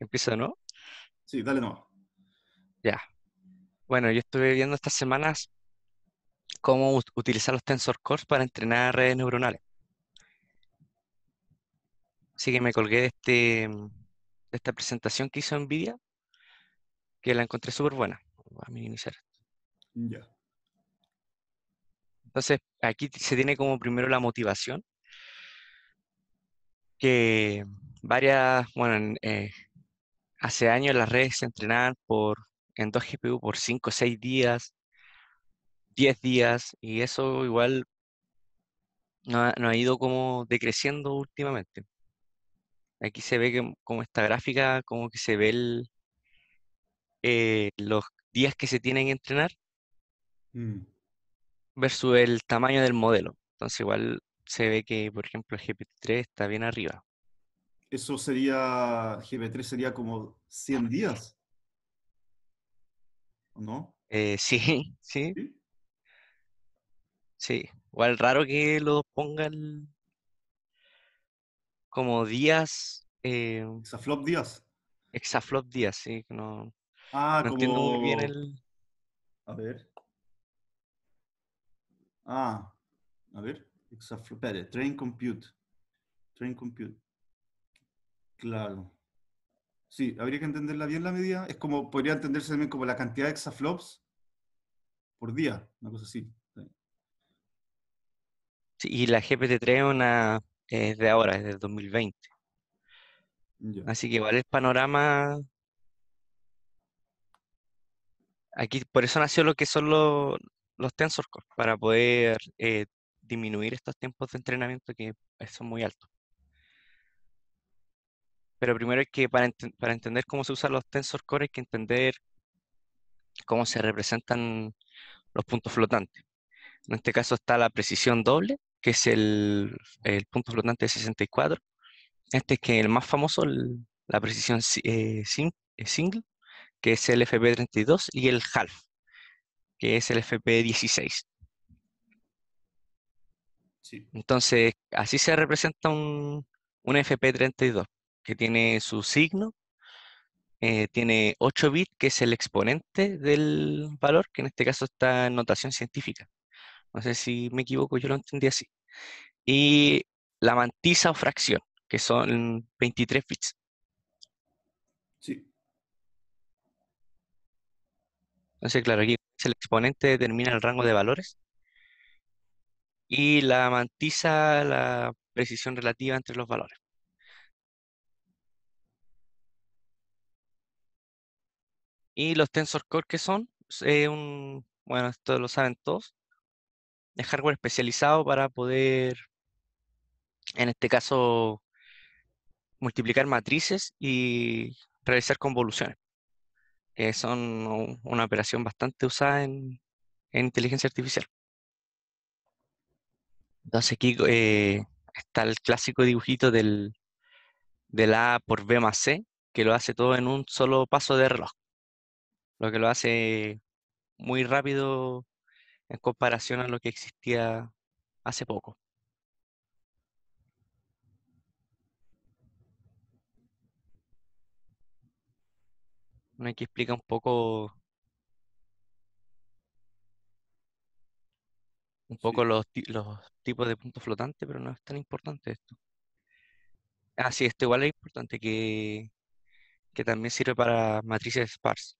¿Empiezo de nuevo? Sí, dale no. Ya. Bueno, yo estuve viendo estas semanas cómo utilizar los tensor cores para entrenar redes neuronales. Así que me colgué de, este, esta presentación que hizo NVIDIA, que la encontré súper buena. a minimizar esto. Ya. Entonces, aquí se tiene como primero la motivación, que varias, bueno, eh, hace años las redes se entrenaban por, en dos GPU por 5, 6 días, 10 días, y eso igual no ha, ido como decreciendo últimamente. Aquí se ve que, como esta gráfica, como que se ve eh, los días que se tienen que entrenar mm. versus el tamaño del modelo. Entonces igual se ve que, por ejemplo, el GPT-3 está bien arriba eso sería, GB3 sería como 100 días, ¿no? Eh, sí, sí, sí. Sí, igual raro que lo pongan como días. Eh, Exaflop días. Exaflop días, sí, no. Ah, no entiendo muy bien el. A ver. Ah, a ver. Exaflop. Espera, train compute. Train compute. Claro. Sí, habría que entenderla bien la medida. Es como, podría entenderse también como la cantidad de exaflops por día, una cosa así. Sí, y la GPT-3 es de ahora, es del 2020. Así que vale el panorama. Aquí por eso nació lo que son los tensor para poder eh, disminuir estos tiempos de entrenamiento que son muy altos pero primero es que, para, para entender cómo se usan los tensor cores, hay que entender cómo se representan los puntos flotantes. En este caso está la precisión doble, que es el, punto flotante de 64. Este es que el más famoso, la precisión eh, eh, single, que es el FP32, y el half, que es el FP16. Entonces, así se representa un, un FP32 que tiene su signo, eh, tiene 8 bits, que es el exponente del valor, que en este caso está en notación científica. No sé si me equivoco, yo lo entendí así. Y la mantiza o fracción, que son 23 bits. Sí. Entonces, claro, aquí el exponente determina el rango de valores. Y la mantiza la precisión relativa entre los valores. Y los Tensor Core, que son? Eh, bueno, esto lo saben todos. Es hardware especializado para poder, en este caso, multiplicar matrices y realizar convoluciones. Que son una operación bastante usada en, inteligencia artificial. Entonces aquí eh, está el clásico dibujito del, de A por B más C, que lo hace todo en un solo paso de reloj lo que lo hace muy rápido en comparación a lo que existía hace poco. hay que explica un poco un poco los, tipos de puntos flotantes, pero no es tan importante esto. Ah, sí, esto igual es importante, que, que también sirve para matrices sparse.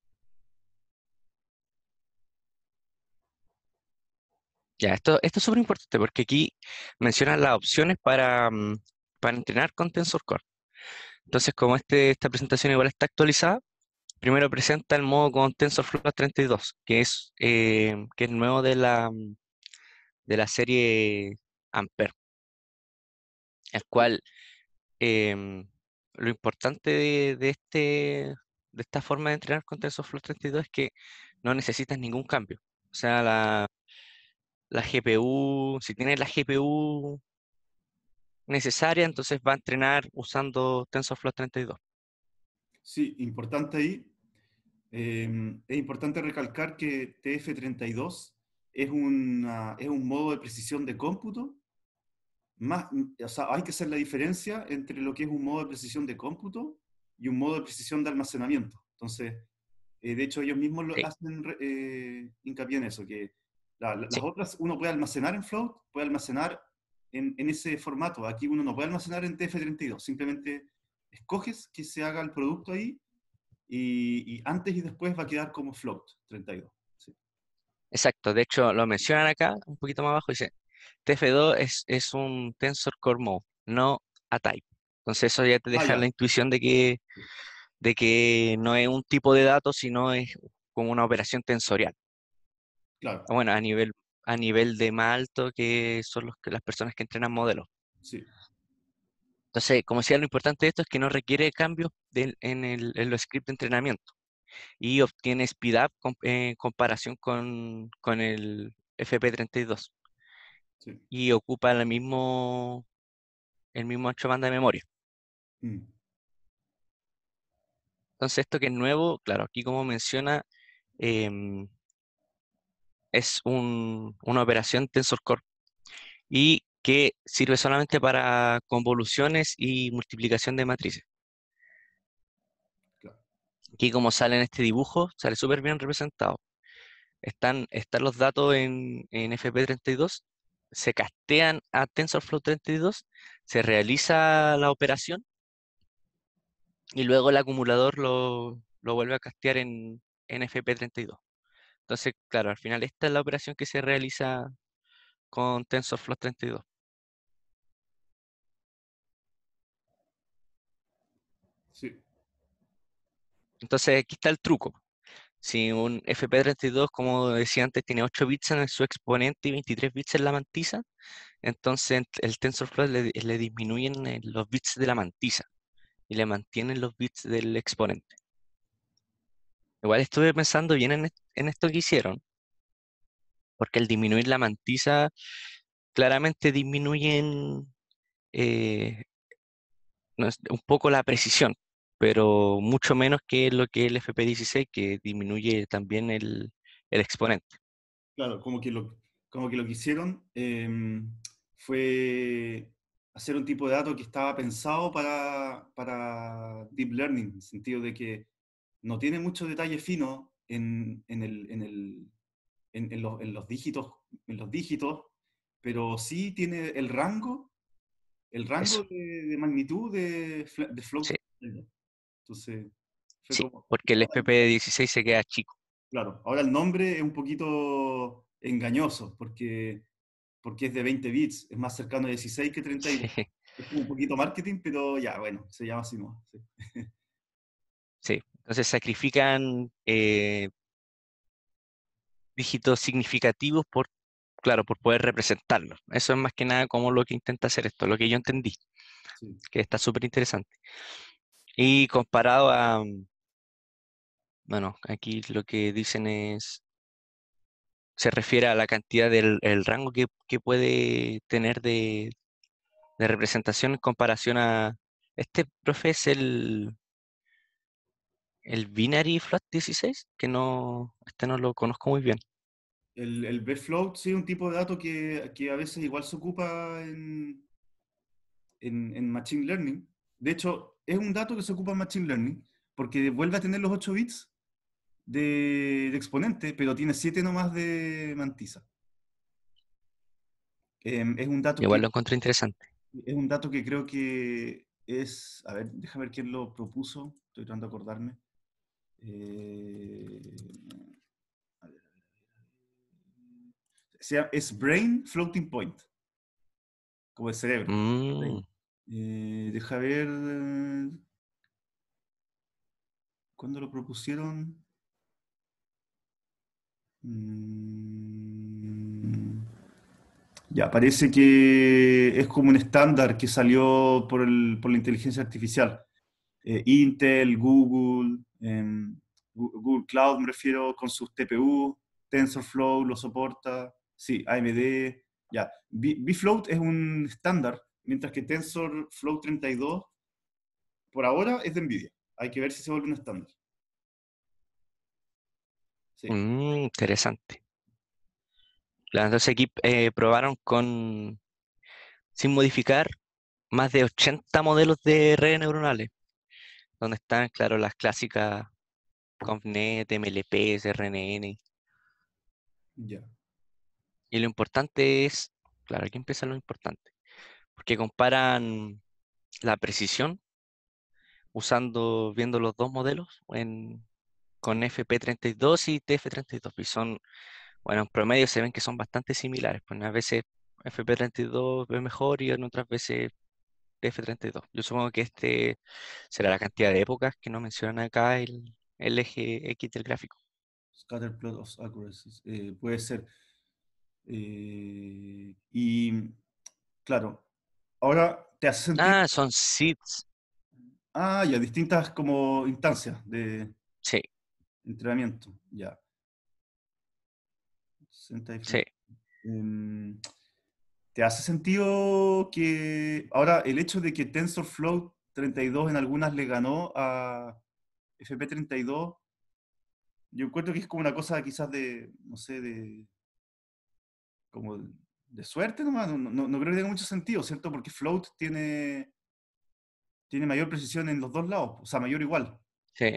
Ya, esto, esto es súper importante porque aquí mencionan las opciones para, mm, entrenar con Tensor Core. Entonces, como este, esta presentación igual está actualizada, primero presenta el modo con Tensor TensorFlow 32, que es, eh, que es nuevo de la, mm, de la serie Ampere, el cual em, lo importante de, este, de esta forma de entrenar con TensorFlow 32 es que no necesitas ningún cambio. O sea, la, la GPU, si tiene la GPU necesaria, entonces va a entrenar usando TensorFlow 32. Sí, importante ahí. Em, es importante recalcar que TF32 es, es un modo de precisión de cómputo. Más, o sea, hay que hacer la diferencia entre lo que es un modo de precisión de cómputo y un modo de precisión de almacenamiento. Entonces, eh, de hecho, ellos mismos lo hacen eh, hincapié en eso, que las otras uno puede almacenar en float, puede almacenar en, ese formato. Aquí uno no puede almacenar en TF32, simplemente escoges que se haga el producto ahí y, antes y después va a quedar como float 32. Exacto, de hecho lo mencionan acá un poquito más abajo, dice TF2 es, un tensor core mode, no a type. Entonces eso ya te ah, deja la intuición de que, de que no es un tipo de datos, sino es como una operación tensorial. Ah, bueno, a nivel, a nivel de más alto que son los, las personas que entrenan modelos. Sí. Entonces, como decía, lo importante de esto es que no requiere cambios en, el, en los scripts de entrenamiento y obtiene speed up en eh, comparación con, con el FP32 y ocupa el mismo el mismo banda de memoria. Mm. Entonces, esto que es nuevo, claro, aquí como menciona, em, es un, una operación tensor core y que sirve solamente para convoluciones y multiplicación de matrices. Aquí como sale en este dibujo, sale súper bien representado. Están, están los datos en, FP32, se castean a TensorFlow 32, se realiza la operación y luego el acumulador lo, vuelve a castear en, en FP32. Entonces, claro, al final esta es la operación que se realiza con TensorFlow 32. Sí. Entonces, aquí está el truco. Si un FP32, como decía antes, tiene 8 bits en su exponente y 23 bits en la mantiza, entonces el TensorFlow le, le disminuyen eh, los bits de la mantiza y le mantienen los bits del exponente. Igual estuve pensando bien en, esto que hicieron, porque el disminuir la mantiza, claramente disminuyen eh, un poco la precisión, pero mucho menos que lo que el FP16, que disminuye también el, exponente. Claro, como que lo, como que, lo hicieron em, fue hacer un tipo de dato que estaba pensado para, para deep learning, en el sentido de que no tiene mucho detalle fino en, en, el, en, el, en, los, los, dígitos, en los dígitos, pero sí tiene el rango, el rango de, magnitud de, de flow. Sí. Entonces, sí, porque el FP16 se queda chico. Claro, ahora el nombre es un poquito engañoso, porque, porque es de 20 bits, es más cercano a 16 que 32. Es un poquito marketing, pero ya, bueno, se llama así, ¿no? sí. Entonces sacrifican eh, dígitos significativos por, claro, por poder representarlos. Eso es más que nada como lo que intenta hacer esto, lo que yo entendí, que está súper interesante. Y comparado a, mm, bueno, aquí lo que dicen es, se refiere a la cantidad del rango que, puede tener de, de, representación en comparación a... Este profe es el el Binary Float 16, que no, este no lo conozco muy bien. El, el B-Float, sí, un tipo de dato que, a veces igual se ocupa en, en, Machine Learning. De hecho, es un dato que se ocupa en Machine Learning porque vuelve a tener los 8 bits de, exponente, pero tiene 7 nomás de mantiza. Em, es un dato Igual lo encontré interesante. Es un dato que creo que es. A ver, déjame ver quién lo propuso. Estoy tratando de acordarme. Es Brain Floating Point. Como el cerebro. Mm. Eh, deja ver. cuando lo propusieron? Mm. Ya, parece que es como un estándar que salió por, el, por la inteligencia artificial. Eh, Intel, Google, Google Cloud, me refiero, con sus TPU, TensorFlow lo soporta, sí, AMD, ya. BFloat es un estándar, mientras que TensorFlow 32, por ahora, es de NVIDIA. Hay que ver si se vuelve un estándar. Mm, interesante. Las dos eh, probaron con, sin modificar, más de 80 modelos de redes neuronales donde están, claro, las clásicas ConfNet, MLP, RNN. Ya. Y lo importante es, claro, aquí empieza lo importante, porque comparan la precisión usando, viendo los dos modelos con FP32 y TF32, y son, bueno, en promedio se ven que son bastante similares, pues a veces FP32 ve mejor y en otras veces F-32. Yo supongo que este será la cantidad de épocas que no mencionan acá el, eje X del gráfico. Scatterplot of accuracy. Eh, puede ser. Eh, y claro, ahora te hace Ah, son seeds. Ah, ya, distintas como instancias de entrenamiento. Ya. Sí. ¿Te hace sentido que ahora el hecho de que TensorFlow 32 en algunas le ganó a FP32? Yo encuentro que es como una cosa quizás de, no sé, de como de suerte nomás, no, creo que tenga mucho sentido, ¿cierto? Porque Float tiene, tiene mayor precisión en los dos lados, o sea, mayor igual. Sí.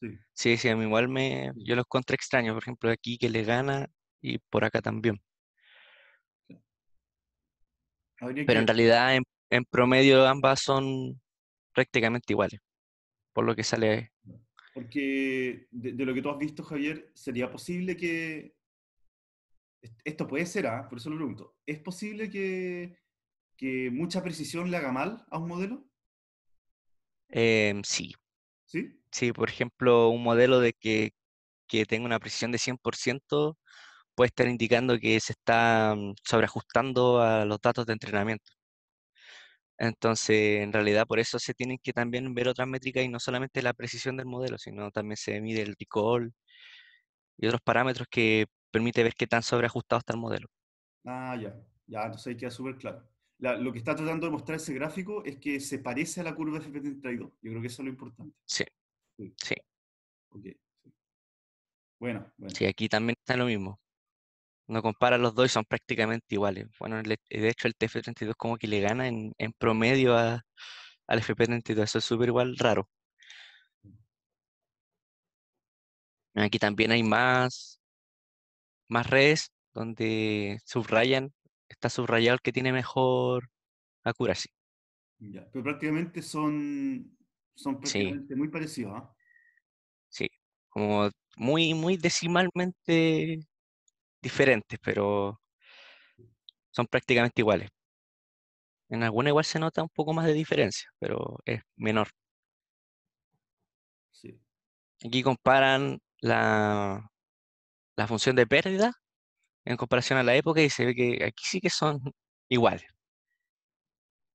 Sí, sí, sí a mí igual me, yo los contra extraño. por ejemplo, aquí que le gana y por acá también pero en realidad en, promedio ambas son prácticamente iguales, por lo que sale. Porque de, lo que tú has visto, Javier, ¿sería posible que... Esto puede ser, ah? por eso lo pregunto. ¿Es posible que, mucha precisión le haga mal a un modelo? Em, sí. ¿Sí? Sí, por ejemplo, un modelo de que, que tenga una precisión de 100% puede estar indicando que se está mm, sobreajustando a los datos de entrenamiento. Entonces, en realidad, por eso se tienen que también ver otras métricas y no solamente la precisión del modelo, sino también se mide el recall y otros parámetros que permite ver qué tan sobreajustado está el modelo. Ah, ya, ya, entonces ahí queda súper claro. lo que está tratando de mostrar ese gráfico es que se parece a la curva FP32. Yo creo que eso es lo importante. Sí. Sí. sí. Bueno, bueno. Sí, aquí también está lo mismo no compara los dos son prácticamente iguales. Bueno, de hecho el TF32 como que le gana en, promedio al FP32, eso es súper igual raro. Aquí también hay más, más redes donde subrayan, está subrayado el que tiene mejor accuracy. Ya, pero prácticamente son, son prácticamente muy parecidos. ¿ah? Sí, como muy, muy decimalmente diferentes, pero son prácticamente iguales. En alguna igual se nota un poco más de diferencia, pero es menor. Sí. Aquí comparan la, la función de pérdida en comparación a la época y se ve que aquí sí que son iguales.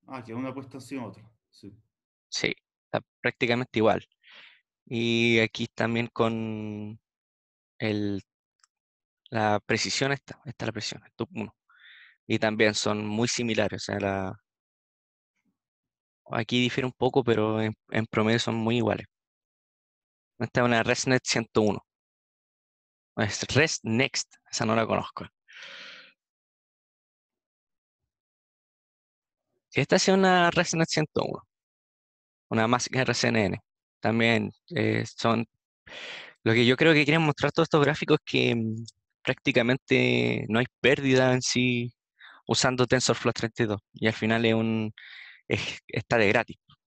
Ah, que una apuesta sin otra. sí, está prácticamente igual. Y aquí también con el la precisión está, está la precisión, el top 1. Y también son muy similares, o sea, la... aquí difiere un poco, pero en, promedio son muy iguales. Esta es una ResNet 101. Es ResNext, esa no la conozco. Esta es una ResNet 101, una más RCNN. También eh, son... Lo que yo creo que quieren mostrar todos estos gráficos es que mm, prácticamente no hay pérdida en sí usando TensorFlow 32 y al final es un está de gratis,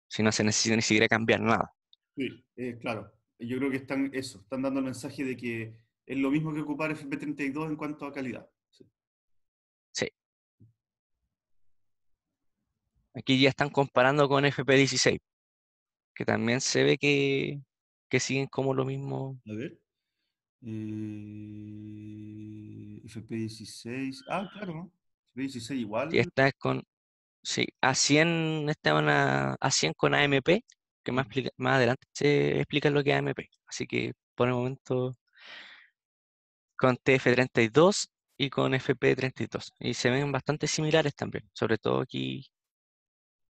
si no se necesita ni siquiera cambiar nada. Sí, eh, claro. Yo creo que están eso, están dando el mensaje de que es lo mismo que ocupar FP32 en cuanto a calidad. Sí. Aquí ya están comparando con FP16, que también se ve que, que siguen como lo mismo. A ver. Eh, FP16. Ah, claro, fp FP16 igual. Y esta es con. Sí, a 100, esta una, a 100 con AMP, que más, más adelante se explica lo que es AMP. Así que por el momento con TF32 y con FP32. Y se ven bastante similares también, sobre todo aquí.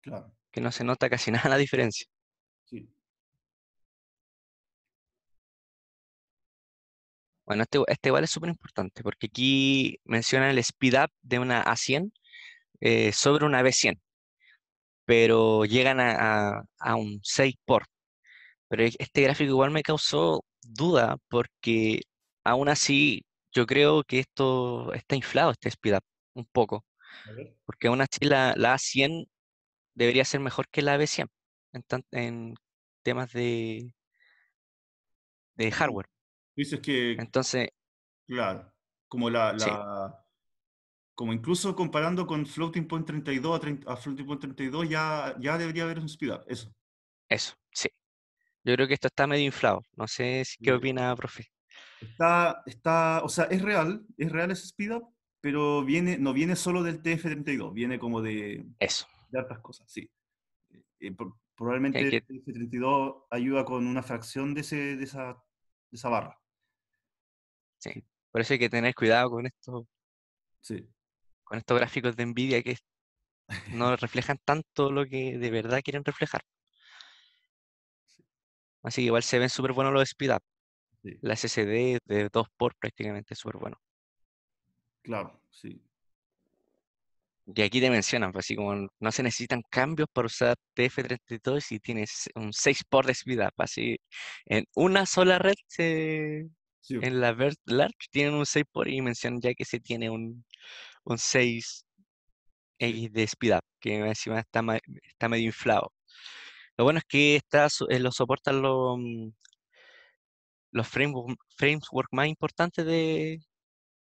Claro. Que no se nota casi nada la diferencia. Sí. Bueno, este, vale este es súper importante porque aquí mencionan el speed up de una A100 eh, sobre una B100, pero llegan a, un 6 por. Pero este gráfico igual me causó duda porque aún así yo creo que esto está inflado, este speed up, un poco. Porque aún así la, A100 debería ser mejor que la B100 en, temas de hardware. Dices que. Entonces. Claro. Como la. Como incluso comparando con Floating Point 32 a, Floating Point 32, ya, ya debería haber un speed up. Eso. Eso, sí. Yo creo que esto está medio inflado. No sé qué opina, profe. Está, está, o sea, es real, es real ese speed up, pero viene, no viene solo del TF32, viene como de, Eso. de otras cosas, sí. Eh, eh, probablemente el TF32 ayuda con una fracción de, ese, de, esa, de esa barra. Sí. Por eso hay que tener cuidado con estos, con estos gráficos de Nvidia que no reflejan tanto lo que de verdad quieren reflejar. Así que igual se ven súper buenos los speedups. La SSD de 2 por prácticamente súper bueno. Claro, sí. Y aquí te mencionan, pues, así como no se necesitan cambios para usar TF32 si tienes un 6 por de speedup, Así en una sola red se, en la Vert Large tienen un 6 por dimensión, ya que se tiene un, un 6 de speed up, que encima está, medio inflado. Lo bueno es que está, eh, lo soportan mm, los, los framework, más importantes de,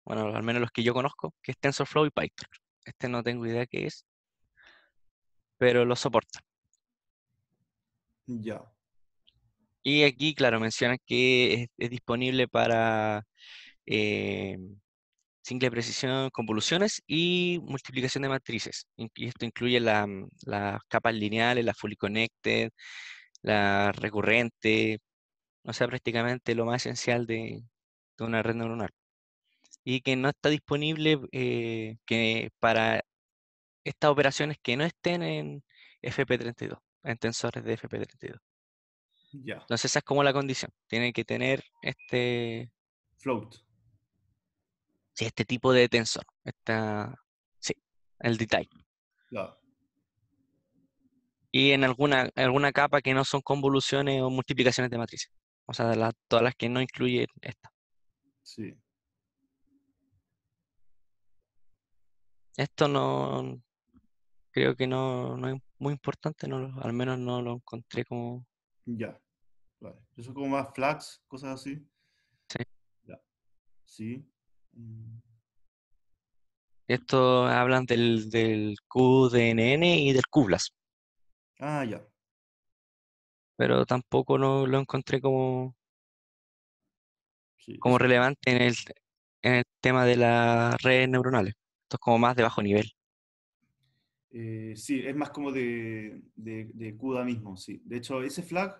bueno, al menos los que yo conozco, que es TensorFlow y Python. Este no tengo idea qué es, pero lo soporta. Ya. Y aquí, claro, mencionan que es, disponible para eh, simple precisión, convoluciones y multiplicación de matrices. Y esto incluye las capas lineales, las fully connected, la recurrente, o sea, prácticamente lo más esencial de, una red neuronal. Y que no está disponible eh, que para estas operaciones que no estén en FP32, en tensores de FP32. Entonces esa es como la condición. Tiene que tener este... Float. Sí, este tipo de tensor. Esta... Sí, el detalle. Y en alguna, alguna capa que no son convoluciones o multiplicaciones de matrices. O sea, todas las que no incluyen esta. Sí. Esto no... Creo que no, es muy importante, al menos no lo encontré como... Ya. Eso es como más flags, cosas así. Sí. Sí. Mm. Esto hablan del, del QDNN y del QBLAS. Ah, ya. Pero tampoco no, lo encontré como, como relevante en el, en el tema de las redes neuronales. Esto es como más de bajo nivel. Eh, sí, es más como de, de, de CUDA mismo, sí. De hecho, ese flag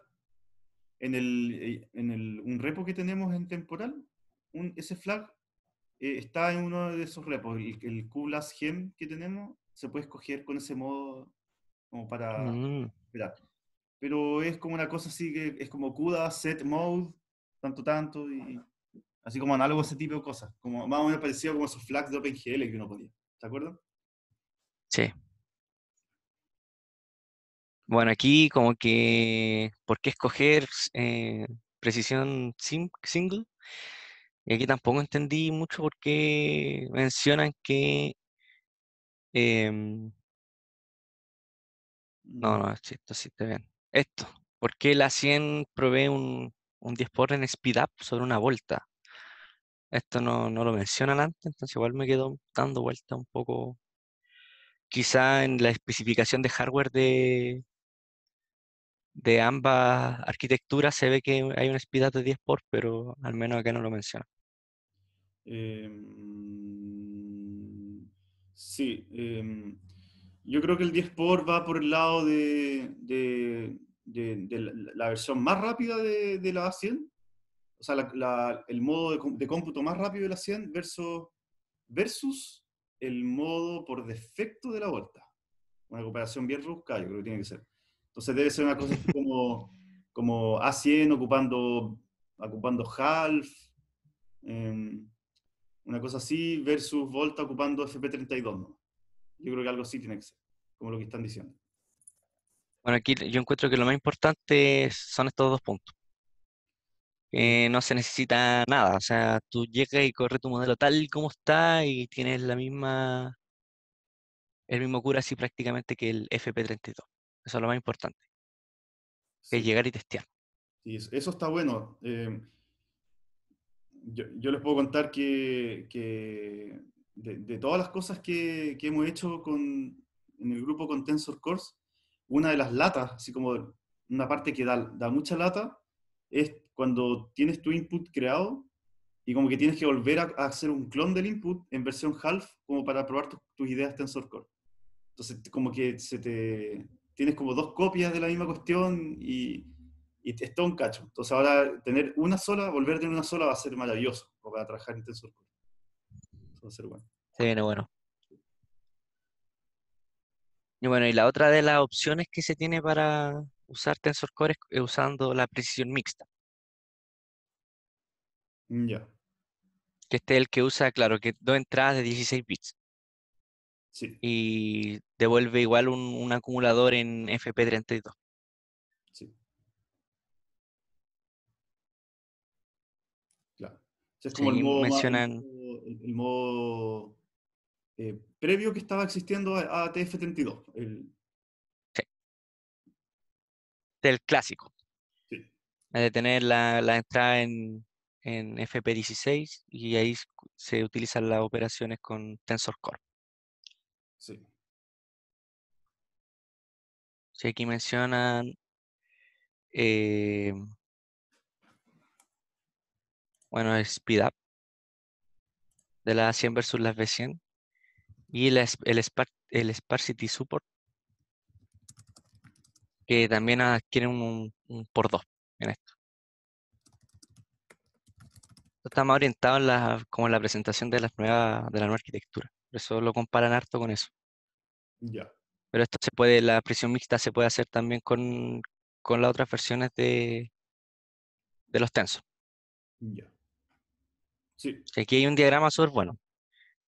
en, el, eh, en el, un repo que tenemos en temporal, un, ese flag eh, está en uno de esos repos, el, el gem que tenemos, se puede escoger con ese modo como para mm. Pero es como una cosa así que es como CUDA, set mode, tanto, tanto, y así como análogo a ese tipo de cosas, como más o menos parecido como esos flags de OpenGL que uno podía, ¿te acuerdas? Sí. Bueno, aquí como que, ¿por qué escoger eh, precisión single? Y aquí tampoco entendí mucho por qué mencionan que... Em, no, no, esto sí está bien. Esto, ¿por qué la 100 provee un, un 10 en speed up sobre una vuelta? Esto no, no lo mencionan antes, entonces igual me quedo dando vuelta un poco quizá en la especificación de hardware de, de ambas arquitecturas se ve que hay un speed de 10 por, pero al menos acá no lo menciona. Em, sí, em, yo creo que el 10 por va por el lado de, la, versión más rápida de, la A100, o sea, el modo de, cómputo más rápido de la 100 versus, versus el modo por defecto de la vuelta. Una comparación bien rusca, yo creo que tiene que ser. Entonces debe ser una cosa como, como A100 ocupando, ocupando half, em, una cosa así, versus Volta ocupando FP32. Yo creo que algo así tiene que ser, como lo que están diciendo. Bueno, aquí yo encuentro que lo más importante son estos dos puntos. no se necesita nada, o sea, tú llegas y corres tu modelo tal como está y tienes la misma, el mismo cura así prácticamente que el FP32. Eso es lo más importante. que Es llegar y testear. eso está bueno. Eh, yo, les puedo contar que, de, todas las cosas que, que hemos hecho con, en el grupo con Tensor una de las latas, así como una parte que da, da mucha lata, es cuando tienes tu input creado y como que tienes que volver a, hacer un clon del input en versión half como para probar tus ideas TensorCore. Entonces, como que se te, tienes como dos copias de la misma cuestión y, es todo un cacho. Entonces ahora tener una sola, volver a tener una sola va a ser maravilloso para trabajar en tensor. Eso va a ser bueno. Se viene bueno. Y bueno, y la otra de las opciones que se tiene para usar Tensor Core es eh, usando la precisión mixta. Mm, ya. Que este el que usa, claro, que dos entradas de 16 bits. Y devuelve igual un, acumulador en FP32. Sí. Claro. es como el modo, mencionan... el, modo eh, previo que estaba existiendo a, TF32. El... Sí. Del clásico. Sí. De tener la, entrada en, en FP16 y ahí se utilizan las operaciones con Tensor Core. Sí. aquí mencionan eh, bueno, el speed de la 100 versus la V100 y el, el sparsity support que también adquiere ah, un, por 2 en esto. Esto está más orientado como la presentación de, la nueva de la nueva arquitectura. Por eso lo comparan harto con eso. Ya. Pero esto se puede, la presión mixta se puede hacer también con, las otras versiones de, de los tensos. Ya. Sí. Aquí hay un diagrama súper bueno,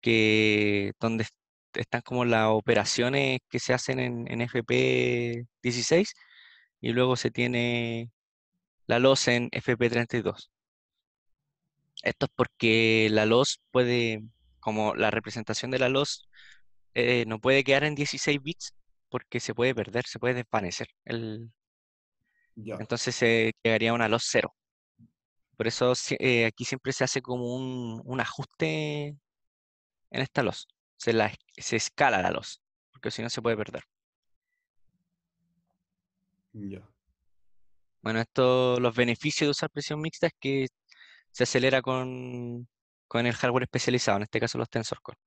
que donde están como las operaciones que se hacen en, en FP16 y luego se tiene la LOS en FP32. Esto es porque la LOS puede como la representación de la luz eh, no puede quedar en 16 bits porque se puede perder, se puede desvanecer. El... Entonces se quedaría una luz cero. Por eso eh, aquí siempre se hace como un, ajuste en esta luz. Se, se escala la luz. porque si no se puede perder. Bueno, esto, los beneficios de usar presión mixta es que se acelera con con el hardware especializado, en este caso los Tensor Core.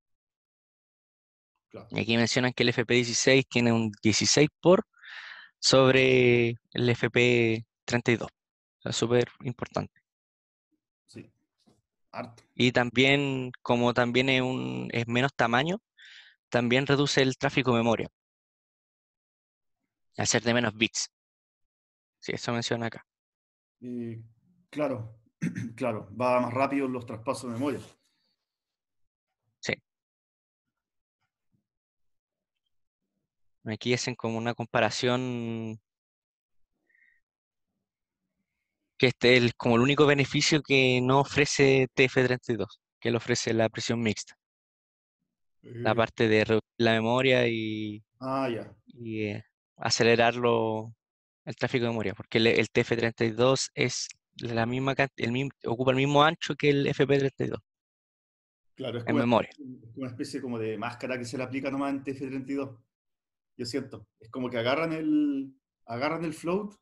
Y aquí mencionan que el FP16 tiene un 16 por sobre el FP32. Es súper importante. Sí. Y también, como también es, un, es menos tamaño, también reduce el tráfico de memoria. Hacer de menos bits. Sí, eso menciona acá. claro, claro, va más rápido los traspasos de memoria. Sí. Aquí hacen como una comparación que este es como el único beneficio que no ofrece TF32, que le ofrece la presión mixta. La eh. parte de la memoria y, ah, eh, acelerarlo el tráfico de memoria, porque el, el TF32 es la misma, el ocupa el mismo ancho que el FP32. Claro, es en memoria. una especie como de máscara que se le aplica nomás en TF32. Yo siento. Es como que agarran el, agarran el float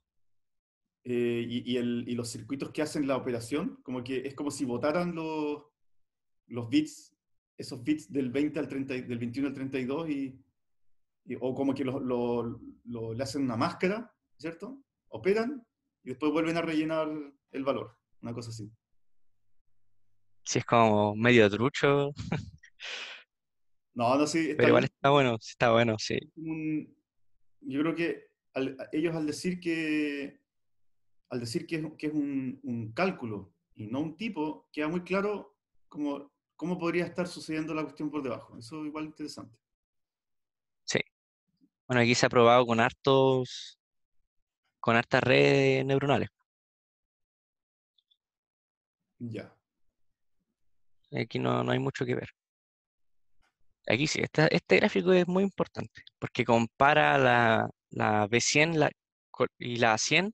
eh, y, el, y, los circuitos que hacen la operación, como que es como si votaran los, los bits, esos bits del 20 al 30, del 21 al 32 y, o como que lo, le hacen una máscara, ¿cierto? Operan y después vuelven a rellenar el valor, una cosa así. Si es como medio trucho. no, no, sí. Está Pero igual está bueno, está bueno, sí. yo creo que ellos al decir que al decir que es, un, cálculo y no un tipo, queda muy claro cómo, cómo podría estar sucediendo la cuestión por debajo. Eso igual interesante. Sí. Bueno, aquí se ha probado con hartos con hartas redes neuronales. Ya. Aquí no, hay mucho que ver. Aquí sí, este gráfico es muy importante porque compara la, la B100 y la A100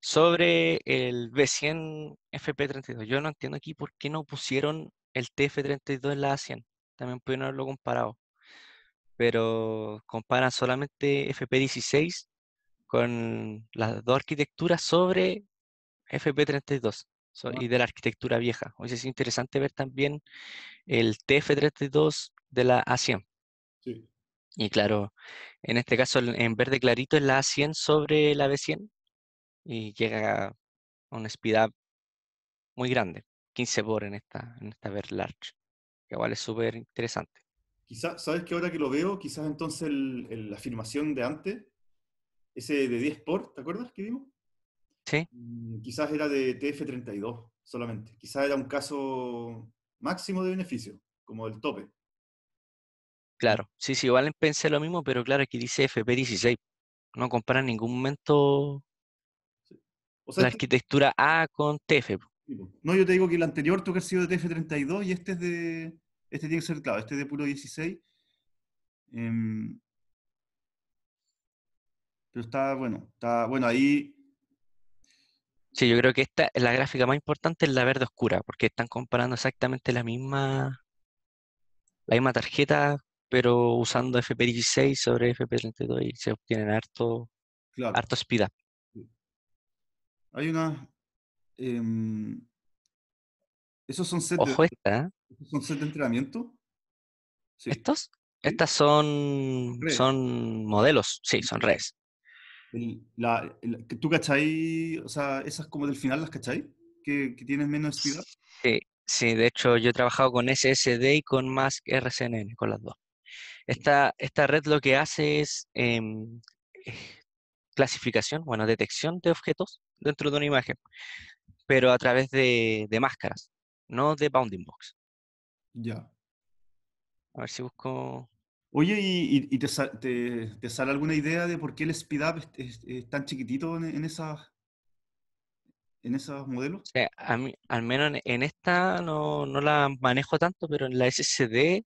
sobre el B100 FP32. Yo no entiendo aquí por qué no pusieron el TF32 en la A100. También pudieron haberlo comparado. Pero comparan solamente FP16 con las dos arquitecturas sobre FP32 so, y de la arquitectura vieja. Hoy es interesante ver también el TF32 de la A100. Y claro, en este caso en verde clarito es la A100 sobre la B100 y llega a una speed up muy grande, 15 por en esta, en esta verde large, que igual es súper interesante. ¿sabes que ahora que lo veo? Quizás entonces la afirmación de antes, ese de 10 por, ¿te acuerdas que vimos? Mm, quizás era de TF32 solamente. Quizás era un caso máximo de beneficio, como el tope. Claro, sí, sí, Valen pensé lo mismo, pero claro, aquí dice FP16. No compara en ningún momento la este arquitectura A con TF. No, yo te digo que el anterior tuvo que ser sido de TF32 y este es de. Este tiene que ser, claro, este es de puro 16. Em, pero está bueno, está bueno, ahí Sí, yo creo que esta, es la gráfica más importante es la verde oscura, porque están comparando exactamente la misma, la misma tarjeta, pero usando FP16 sobre FP32 y se obtienen harto, harto speed Hay una... Em, ¿Esos son set, Ojo de, ¿eh? son set de entrenamiento? ¿Estos? Estas son, son modelos, sí, son redes la, ¿Tú cacháis? O sea, esas como del final las cacháis? ¿Que, tienes menos ciudad? Sí, sí, de hecho yo he trabajado con SSD y con Mask RCNN, con las dos. Esta, esta red lo que hace em, es clasificación, bueno, detección de objetos dentro de una imagen, pero a través de máscaras, no de bounding box. Ya. A ver si busco Oye, ¿y, te, sale alguna idea de por qué el speed up es, tan chiquitito en, esos modelos? a mí, al menos en, esta no, la manejo tanto, pero en la SSD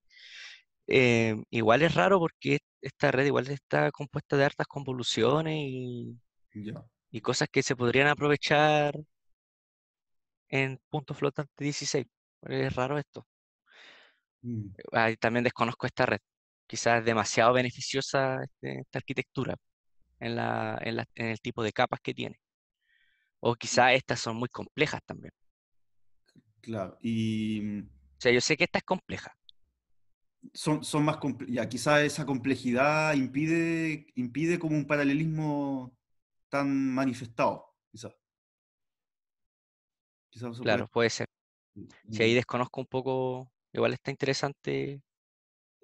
eh, igual es raro porque esta red igual está compuesta de hartas convoluciones y, cosas que se podrían aprovechar en punto flotante 16. Es raro esto. Mm. también desconozco esta red quizás demasiado beneficiosa este, esta arquitectura en, el tipo de capas que tiene. O quizás estas son muy complejas también. Claro, y... Mm o sea, yo sé que esta es compleja. Son, son más complejas. Quizás esa complejidad impide, impide como un paralelismo tan manifestado, quizás. claro, puede ser. Mm, si ahí mm. desconozco un poco, igual está interesante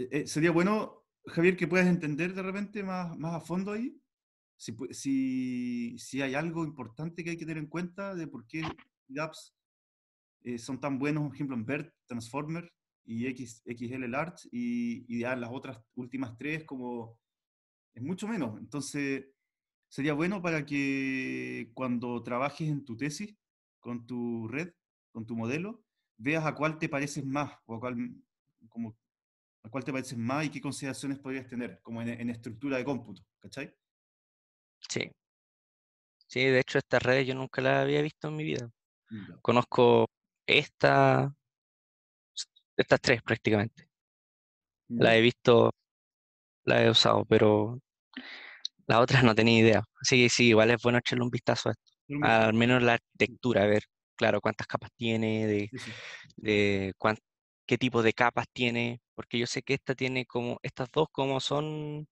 eh, sería bueno, Javier, que puedas entender de repente más, más a fondo ahí, si, si, si, hay algo importante que hay que tener en cuenta de por qué GAPS eh, son tan buenos, por ejemplo, en BERT, Transformer y XL y, y las otras últimas tres como es mucho menos. Entonces, sería bueno para que cuando trabajes en tu tesis, con tu red, con tu modelo, veas a cuál te pareces más o a cuál como ¿a ¿Cuál te parece más y qué consideraciones podrías tener como en, estructura de cómputo? ¿Cachai? Sí. Sí, de hecho esta red yo nunca la había visto en mi vida. Conozco esta, estas tres prácticamente. La he visto, la he usado, pero las otras no tenía idea. Sí, sí, igual es bueno echarle un vistazo a esto. Al menos la arquitectura, a ver, claro, cuántas capas tiene, de, de cuánto qué tipo de capas tiene, porque yo sé que esta tiene como, estas dos como son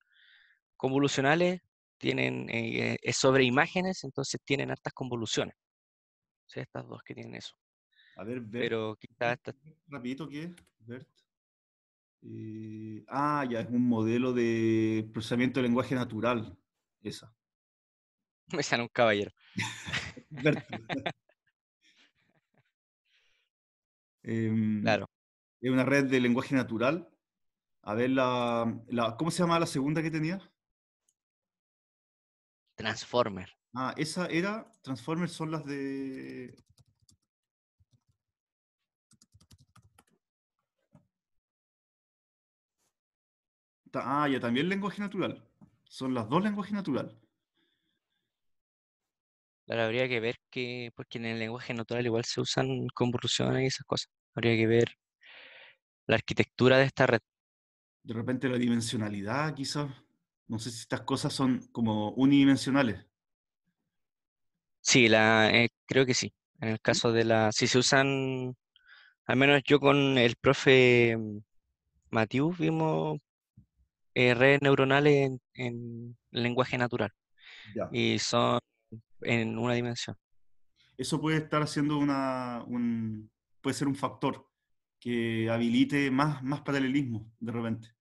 convolucionales, tienen, eh, es sobre imágenes, entonces tienen altas convoluciones. O sea, estas dos que tienen eso. A ver, Bert, Pero quizás Rapidito, ¿qué es, Bert? Eh, ah, ya, es un modelo de procesamiento de lenguaje natural, esa. Me sale un caballero. Em, claro. Es una red de lenguaje natural. A ver, la, ¿cómo se llama la segunda que tenía? Transformer. Ah, esa era. Transformer son las de. Ah, ya también lenguaje natural. Son las dos lenguajes naturales. habría que ver que, porque en el lenguaje natural igual se usan convoluciones y esas cosas. Habría que ver la arquitectura de esta red. De repente la dimensionalidad, quizás. No sé si estas cosas son como unidimensionales. Sí, la, eh, creo que sí. En el caso de la, si se usan, al menos yo con el profe mm, Matius vimos eh, redes neuronales en, lenguaje natural. Y son en una dimensión. Eso puede estar haciendo una, puede ser un factor que habilite más, más paralelismo de repente.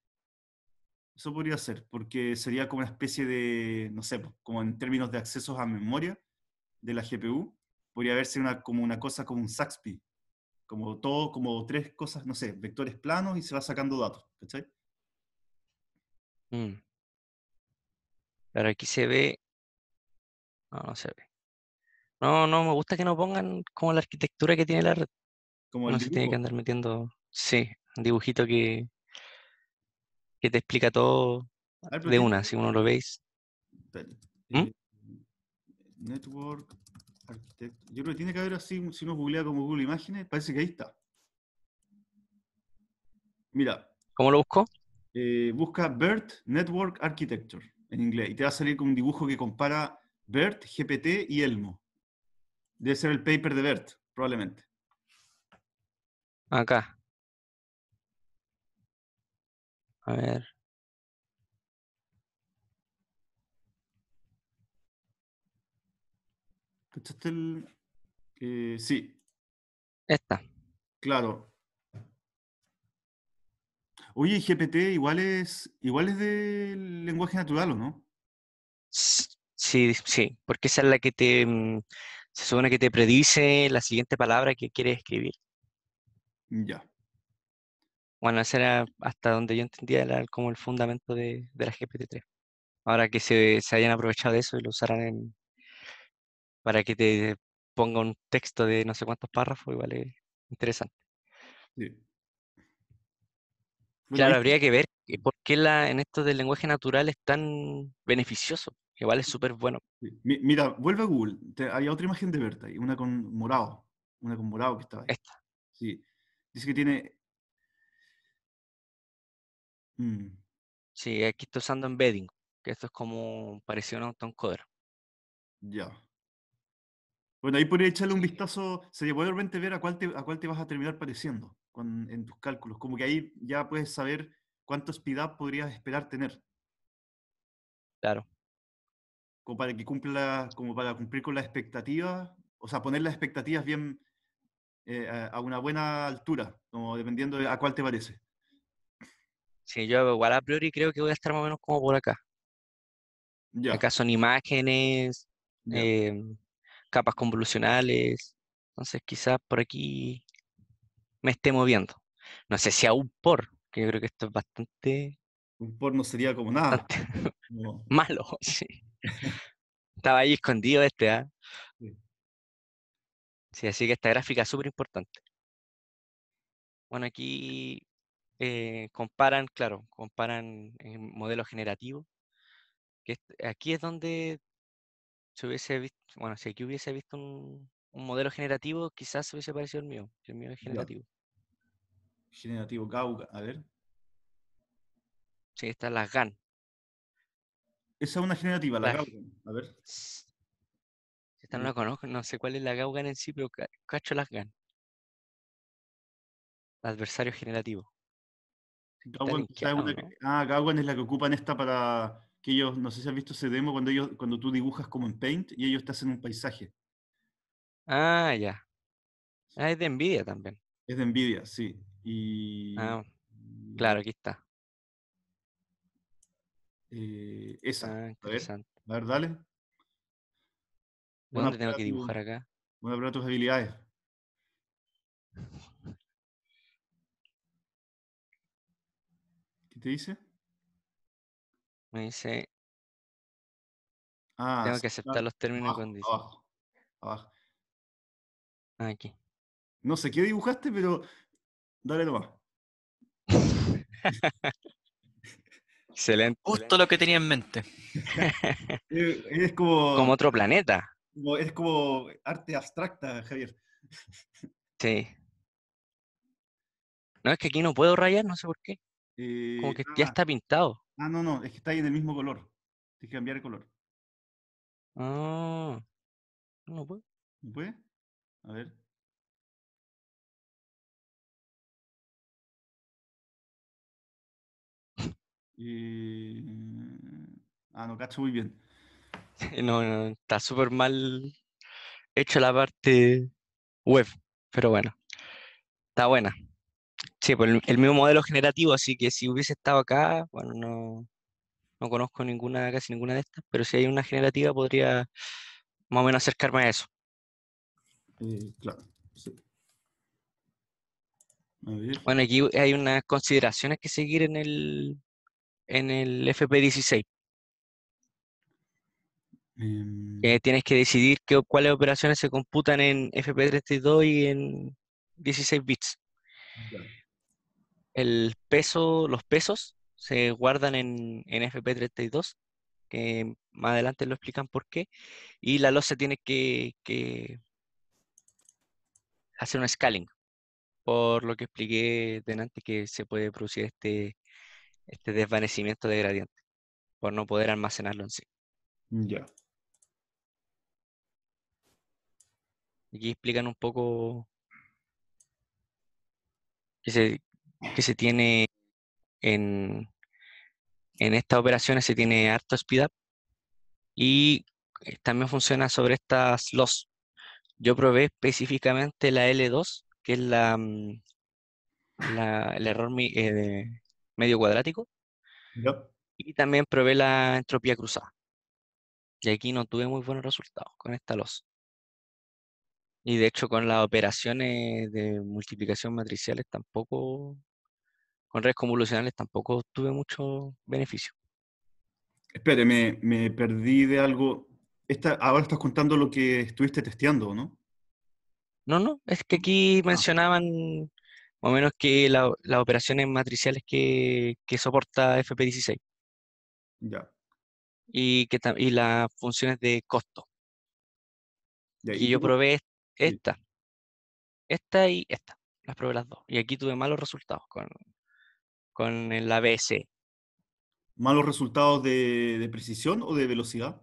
Eso podría ser, porque sería como una especie de, no sé, como en términos de accesos a memoria de la GPU, podría verse una, como una cosa como un Saxby, como todo, como tres cosas, no sé, vectores planos y se va sacando datos, ¿cachai? Mm. Pero aquí se ve, no, no se ve. No, no, me gusta que no pongan como la arquitectura que tiene la red no se tiene que andar metiendo, sí, un dibujito que, que te explica todo de una, si uno lo veis. ¿Mm? Network Yo creo que tiene que haber así, si uno googlea como Google Imágenes, parece que ahí está. Mira. ¿Cómo lo busco? Eh, busca BERT Network Architecture en inglés y te va a salir con un dibujo que compara BERT, GPT y ELMO. Debe ser el paper de BERT, probablemente. Acá. A ver. el...? Eh, sí. Esta. Claro. Oye, GPT igual es, igual es de lenguaje natural, ¿o no? Sí, sí, porque esa es la que te, mm, se supone que te predice la siguiente palabra que quieres escribir. Ya. Bueno, ese era hasta donde yo entendía como el fundamento de, la GPT-3. Ahora que se, hayan aprovechado de eso y lo usaran en, para que te ponga un texto de no sé cuántos párrafos, igual es interesante. Sí. claro, habría que ver eh, por qué la, en esto del lenguaje natural es tan beneficioso. Igual es súper bueno. Mira, vuelve a Google. había otra imagen de Berta, una con morado. Una con morado que estaba ahí. Esta. Sí. Dice que tiene... Mm. Sí, aquí estoy usando embedding, que esto es como parecido a un coder Ya. Bueno, ahí podría echarle un vistazo, sería realmente ver a cuál, te, a cuál te vas a terminar pareciendo en tus cálculos. Como que ahí ya puedes saber cuántos speed podrías esperar tener. Claro. Como para que cumpla, como para cumplir con las expectativas, o sea, poner las expectativas bien, eh, a, una buena altura, como dependiendo a cuál te parece. Sí, yo igual a priori creo que voy a estar más o menos como por acá. Acá son imágenes, em, capas convolucionales, entonces quizás por aquí me esté moviendo. No sé si a un por, que yo creo que esto es bastante... Un por no sería como nada. Malo, sí. Estaba ahí escondido este, ¿ah? Sí, así que esta gráfica es súper importante. Bueno, aquí eh, comparan, claro, comparan el modelo generativo. aquí es donde se hubiese visto, bueno, si aquí hubiese visto un, modelo generativo, quizás se hubiese parecido el mío, el mío es generativo. Generativo Gauga, a ver. Sí, está la GAN. Esa es una generativa, la, A ver no la conozco, no sé cuál es la Gaugan en sí, pero cacho las GAN. Adversario generativo. ah, Gaugan es la que ocupan esta para que ellos, no sé si has visto ese demo cuando ellos, cuando tú dibujas como en Paint y ellos te hacen un paisaje. Ah, ya. Ah, es de Nvidia también. Es de Nvidia, sí. Y. Ah, claro, aquí está. Eh, esa. Ah, a ver, dale. Bueno, tengo que dibujar acá. Voy a probar tus habilidades. ¿Qué te dice? Me dice. Ah, tengo que aceptar los términos y condiciones. Abajo, ah, Aquí. No sé qué dibujaste, pero dale más. Excelente. Justo lo que tenía en mente. es como. Como otro planeta es como arte abstracta, Javier. Sí. No, es que aquí no puedo rayar, no sé por qué. como eh, que ya ah. está pintado. Ah, no, no, es que está ahí en el mismo color. Tienes que cambiar el color. Ah, no, puedo. ¿No puede? A ver. Eh, ah, no cacho muy bien. no, está súper mal hecho la parte web, pero bueno, está buena. Sí, pues el, mismo modelo generativo, así que si hubiese estado acá, bueno, no, conozco ninguna, casi ninguna de estas, pero si hay una generativa podría más o menos acercarme a eso. Eh, claro, Bueno, aquí hay unas consideraciones que seguir en el, en el FP16. Eh, em, tienes que decidir qué, cuáles operaciones se computan en FP32 y en 16 bits. El peso, los pesos se guardan en, FP32, que más adelante lo explican por qué. Y la losa tiene que, hacer un scaling, por lo que expliqué delante que se puede producir este, este desvanecimiento de gradiente, por no poder almacenarlo en sí. Ya. Aquí explican un poco que se, tiene en, en estas operaciones, se tiene harto speed up y eh, también funciona sobre estas LOS. Yo probé específicamente la L2, que es la, mm, el error eh, medio cuadrático. Y también probé la entropía cruzada. Y aquí no tuve muy buenos resultados con esta LOS. Y de hecho con las operaciones de multiplicación matriciales tampoco, con redes convolucionales tampoco tuve mucho beneficio. Espere, me, perdí de algo. Esta, ahora estás contando lo que estuviste testeando, ¿no? No, no, es que aquí ah. mencionaban más o menos que las operaciones matriciales que, soporta FP16. Ya. Y, que, y las funciones de costo. Y, y yo probé esta, esta y esta. Las probé las dos. Y aquí tuve malos resultados con, con el ¿Malos resultados de, precisión o de velocidad?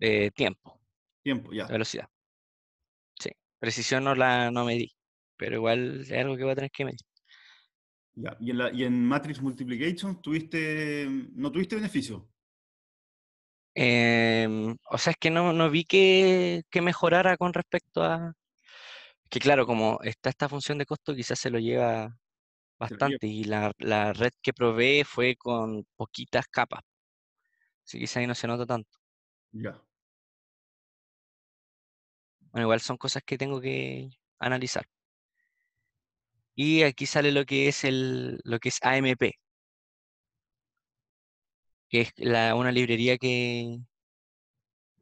De tiempo. Tiempo, ya. velocidad. Sí. Precisión no la no medí, pero igual es algo que voy a tener que medir. Ya. ¿Y, en Matrix Multiplication tuviste, no tuviste beneficio? Em, o sea, es que no, no vi que, mejorara con respecto a, que claro, como está esta función de costo, quizás se lo lleva bastante. Y la, red que probé fue con poquitas capas. Así que quizás ahí no se nota tanto. Ya. Bueno, igual son cosas que tengo que analizar. Y aquí sale lo que es el lo que es AMP, que es una librería que,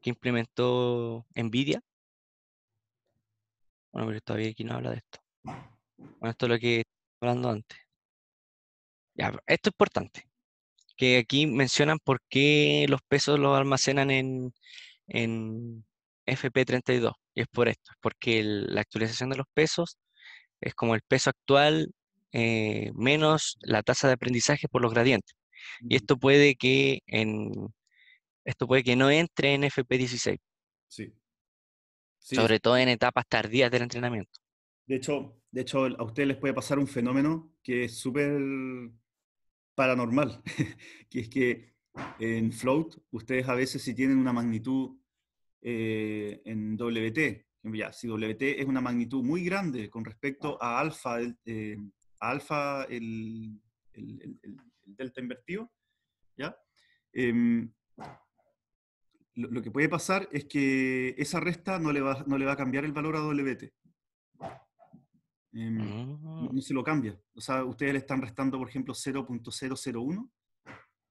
que implementó Nvidia bueno, pero todavía aquí no habla de esto. Bueno, esto es lo que hablando antes. esto es importante. Que aquí mencionan por qué los pesos los almacenan en, FP32. Y es por esto, porque la actualización de los pesos es como el peso actual eh, menos la tasa de aprendizaje por los gradientes. Y mm. esto puede que en esto puede que no entre en FP16. Sí. Sobre todo en etapas tardías del entrenamiento. De hecho, de hecho, a ustedes les puede pasar un fenómeno que es súper paranormal, que es que en float ustedes a veces si tienen una magnitud eh, en WT, ya, si WT es una magnitud muy grande con respecto a alfa, eh, alfa el, delta invertido, ¿ya? Em, lo, que puede pasar es que esa resta no le va, no le va a cambiar el valor a WT. Em, no, ah. se lo cambia. O sea, ustedes le están restando, por ejemplo, 0.001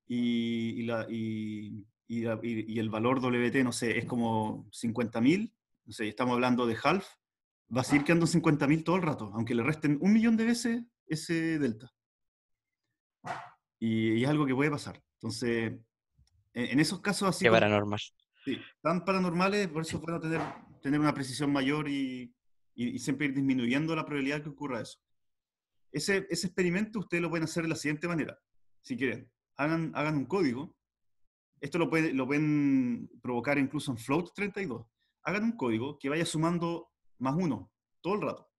y, la, y, y, el valor WT, no sé, es como 50.000, no sé, estamos hablando de half, va a seguir quedando 50.000 todo el rato, aunque le resten un millón de veces ese delta. Y, es algo que puede pasar. Entonces, en esos casos así... Qué paranormal. Sí, tan paranormales, por eso pueden tener, tener una precisión mayor y, y, siempre ir disminuyendo la probabilidad que ocurra eso. Ese, ese experimento ustedes lo pueden hacer de la siguiente manera, si quieren. Hagan, hagan un código. Esto lo, puede, lo pueden provocar incluso en Float 32. Hagan un código que vaya sumando más uno todo el rato.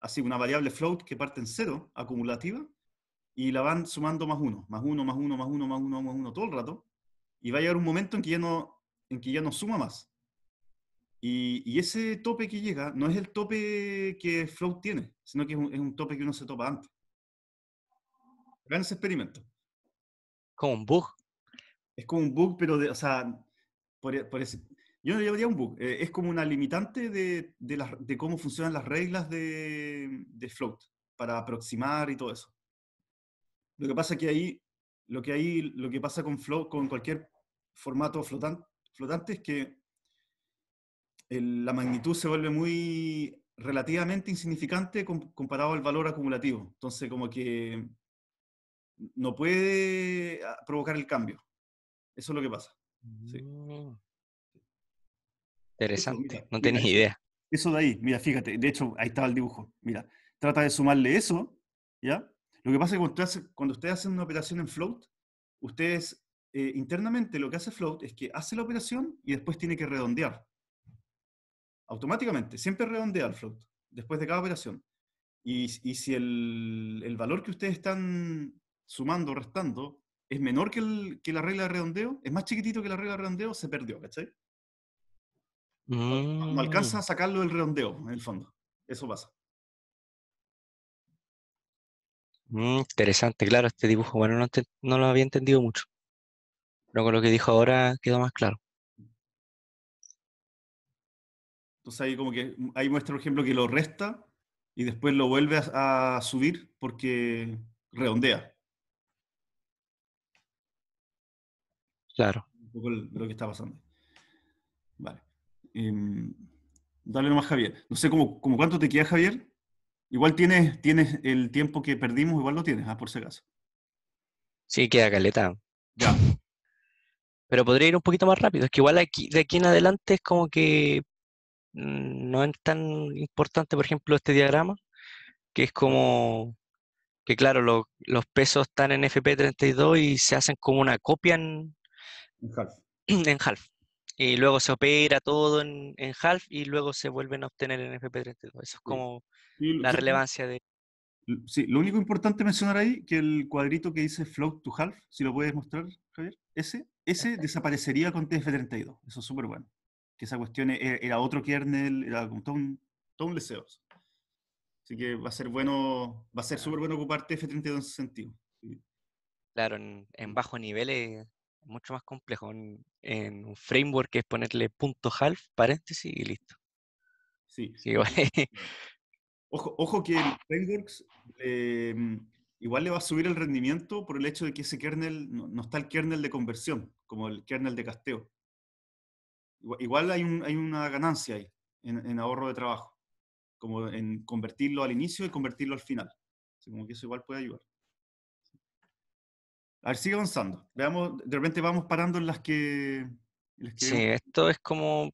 Así, una variable float que parte en cero, acumulativa, y la van sumando más uno, más uno, más uno, más uno, más uno, más uno, todo el rato, y va a llegar un momento en que ya no, en que ya no suma más. Y, y ese tope que llega no es el tope que Flow tiene, sino que es un, es un tope que uno se topa antes. Vean ese experimento. ¿Como un bug? Es como un bug, pero, de, o sea, por, yo no llamaría un bug, eh, es como una limitante de, de, de, cómo funcionan las reglas de, de float para aproximar y todo eso. Lo que pasa es que ahí lo que hay, lo que pasa con, con cualquier formato flotante, es que la magnitud se vuelve muy relativamente insignificante comparado al valor acumulativo. Entonces, como que no puede ah, provocar el cambio. Eso es lo que pasa. Interesante, no tenés idea. Eso de ahí, mira, fíjate, de hecho, ahí estaba el dibujo. Mira, trata de sumarle eso, ¿ya? Lo que pasa es que cuando ustedes hacen, una operación en float, ustedes eh, internamente lo que hace float es que hace la operación y después tiene que redondear. Automáticamente, siempre redondea el float, después de cada operación. Y, si el, valor que ustedes están sumando o restando es menor que, que, la regla de redondeo, es más chiquitito que la regla de redondeo, se perdió, ¿cachai? No, no alcanza mm. a sacarlo del redondeo, en el fondo. Eso pasa. Mm, interesante, claro, este dibujo, bueno, no, no lo había entendido mucho, pero con lo que dijo ahora quedó más claro. Entonces ahí como que ahí muestra un ejemplo que lo resta y después lo vuelve a, subir porque redondea. Claro. Un poco lo que está pasando. Vale. Em, dale nomás, Javier. No sé cómo, cómo cuánto te queda, Javier. Igual tienes, tienes el tiempo que perdimos, igual lo tienes, ¿ah? por si acaso. Sí, queda caleta. Ya. Pero podría ir un poquito más rápido. Es que igual aquí, de aquí en adelante es como que mm, no es tan importante, por ejemplo, este diagrama, que es como que, claro, los pesos están en FP32 y se hacen como una copia en En half. y luego se opera todo en, en, HALF y luego se vuelven a obtener en FP32. Eso es como la relevancia de... Sí, lo único importante mencionar ahí, que el cuadrito que dice float to half, si lo puedes mostrar, Javier, ese, ese desaparecería con TF32. Eso es súper bueno. Que esa cuestión e, e, era otro kernel, era como todo un, todo deseo. Así que va a ser bueno, va a ser súper bueno ocupar TF32 en ese sentido. Claro, en, en bajos niveles mucho más complejo. En, un framework que es ponerle punto half, paréntesis y listo. Sí. ojo, que el frameworks em, igual le va a subir el rendimiento por el hecho de que ese kernel no, está el kernel de conversión, como el kernel de casteo. Igual, hay, un, hay, una ganancia ahí en, ahorro de trabajo, como en convertirlo al inicio y convertirlo al final. como que eso igual puede ayudar. A ver, sigue avanzando. Veamos, de repente vamos parando en las que... sí, esto es como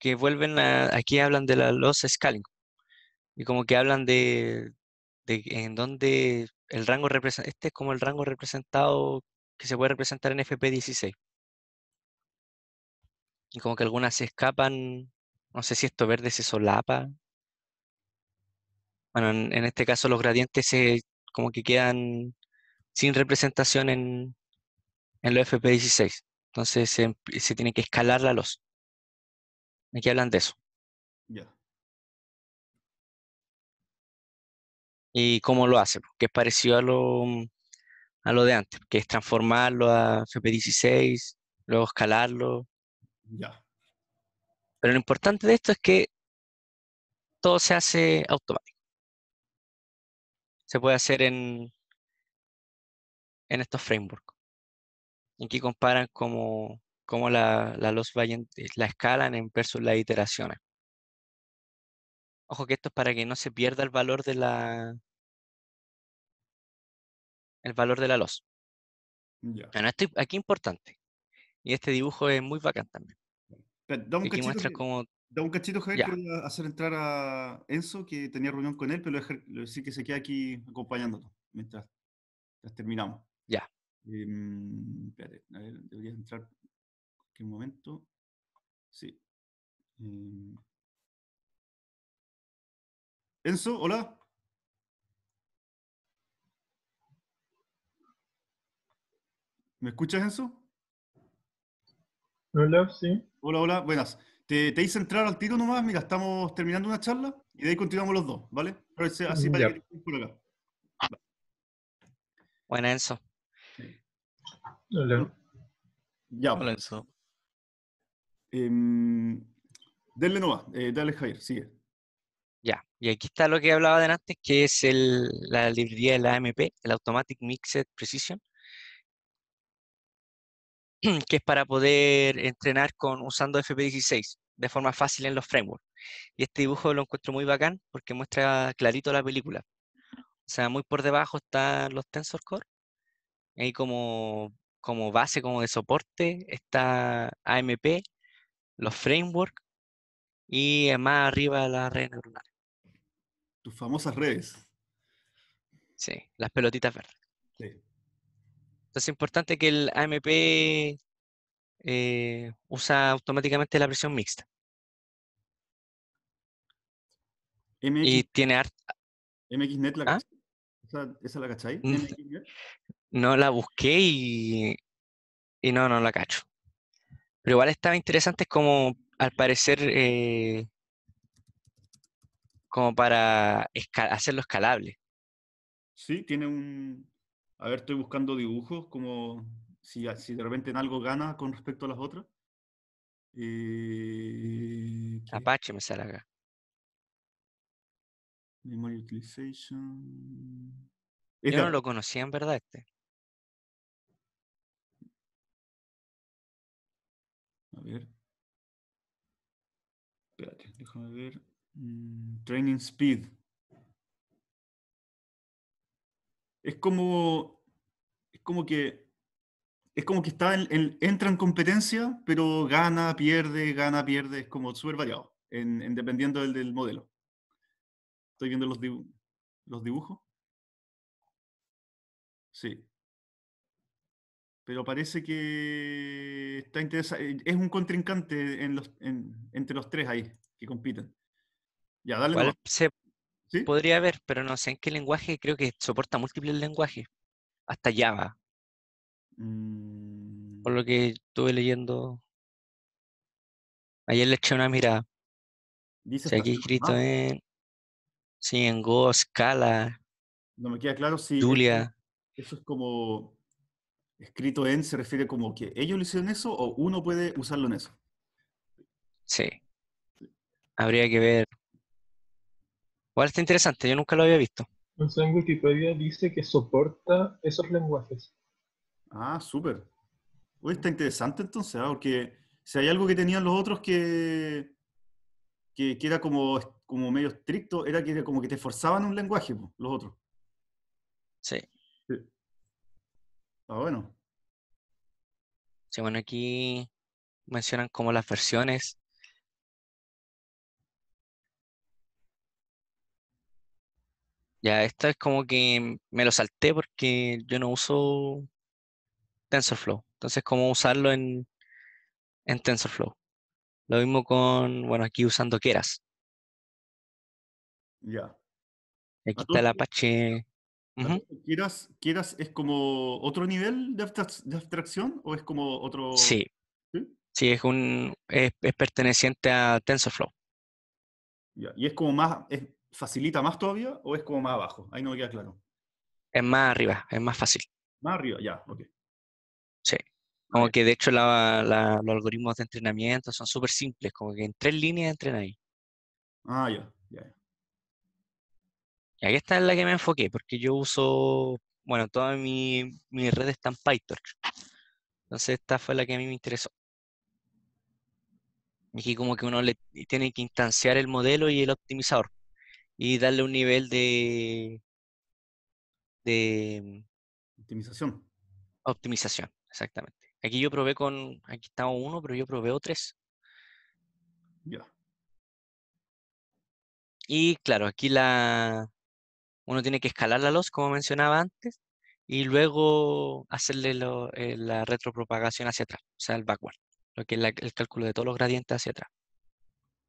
que vuelven a... Aquí hablan de la, los scaling. Y como que hablan de, en donde el rango representa... Este es como el rango representado que se puede representar en FP16. Y como que algunas se escapan. No sé si esto verde se solapa. Bueno, en, en este caso los gradientes se como que quedan sin representación en, en FP16. Entonces se, tiene que escalar la los. Aquí hablan de eso. Ya. ¿Y cómo lo hace? Porque es parecido a lo, a lo de antes, que es transformarlo a FP16, luego escalarlo. Ya. Pero lo importante de esto es que todo se hace automático. Se puede hacer en en estos frameworks. Aquí comparan como la, la va eh, la escalan en versus las iteraciones. Ojo que esto es para que no se pierda el valor de la el valor de la loss. aquí importante. Y este dibujo es muy bacán también. da un muestra cómo... un cachito, que hacer entrar a Enzo, que tenía reunión con él, pero le voy decir que se queda aquí acompañándonos mientras terminamos. Ya. Eh, mm, espérate, deberías entrar en cualquier momento. Sí. Em. Enzo, hola. ¿Me escuchas, Enzo? Hola, sí. Hola, hola, buenas. Te, hice entrar al tiro nomás, mira, estamos terminando una charla y de ahí continuamos los dos, ¿vale? por Buena, Enzo. Ya. Hola, em, denle eh, dale Javier, sigue. Ya, y aquí está lo que hablaba de antes, que es la librería de la AMP, el Automatic Mixed Precision, que es para poder entrenar con usando FP16 de forma fácil en los frameworks. Y este dibujo lo encuentro muy bacán porque muestra clarito la película. O sea, muy por debajo están los tensor core, ahí como como base, como de soporte, está AMP, los frameworks y eh, más arriba las redes neuronales. Tus famosas redes. Sí, las pelotitas verdes. Entonces es importante que el AMP eh, usa automáticamente la presión mixta. y tiene art... MXNet la ¿Ah? ¿Esa, ¿Esa, la cachai? no la busqué y, y no, no la cacho. Pero igual estaba interesante como al parecer eh, como para hacerlo escalable. Sí, tiene un... A ver, estoy buscando dibujos, como si, de repente en algo gana con respecto a las otras. Eh, Apache me sale acá. Memory Utilization. Yo no lo conocía en verdad este. A ver. Espérate, déjame ver. Mm, training Speed. Es como. Es como que. Es como que está en, entra en competencia, pero gana, pierde, gana, pierde. Es como súper variado, en, dependiendo del, modelo. Estoy viendo los, los dibujos. Sí, pero parece que está interesante. Eh, es un contrincante entre los tres ahí que compiten. Ya, dale. Podría haber, pero no sé en qué lenguaje. Creo que soporta múltiples lenguajes. Hasta Java. Por mm. lo que estuve leyendo. Ayer le eché una mirada. Dice aquí escrito en. Sí, en Go, Scala. No me queda claro si. Julia. Eso es como escrito en se refiere como que ellos lo hicieron eso o uno puede usarlo en eso. Sí. Habría que ver. Igual está interesante, yo nunca lo había visto. en Wikipedia dice que soporta esos lenguajes. Ah, súper. está interesante entonces, ¿ah? porque si hay algo que tenían los otros que, que, era como, como medio estricto, era que era como que te forzaban un lenguaje, los otros. Sí. Ah, bueno. Sí, bueno, aquí mencionan como las versiones. Ya, esto es como que me lo salté porque yo no uso TensorFlow. Entonces, ¿cómo usarlo en, en TensorFlow? Lo mismo con, bueno, aquí usando Keras. Ya. Aquí ah, está el Apache ¿Quieras, es como otro nivel de, abstracción o es como otro...? Sí, sí, es, un, es, perteneciente a TensorFlow. ¿Y es como más, facilita más todavía o es como más abajo? Ahí no queda claro. Es más arriba, es más fácil. Más arriba, ya, ok. Sí. Ah, como que de hecho los algoritmos de entrenamiento son súper simples, como que en tres líneas entren ahí. Ah, ya, ya, ya aquí está en la que me enfoqué, porque yo uso, bueno, todas mis mi redes están PyTorch. Entonces esta fue la que a mí me interesó. aquí como que uno le tiene que instanciar el modelo y el optimizador y darle un nivel de... de optimización. Optimización, exactamente. Aquí yo probé con, aquí estaba uno, pero yo probé tres. Ya. Y claro, aquí la, uno tiene que escalar la luz, como mencionaba antes, y luego hacerle eh, la retropropagación hacia atrás, o sea, el backward, lo que es el cálculo de todos los gradientes hacia atrás.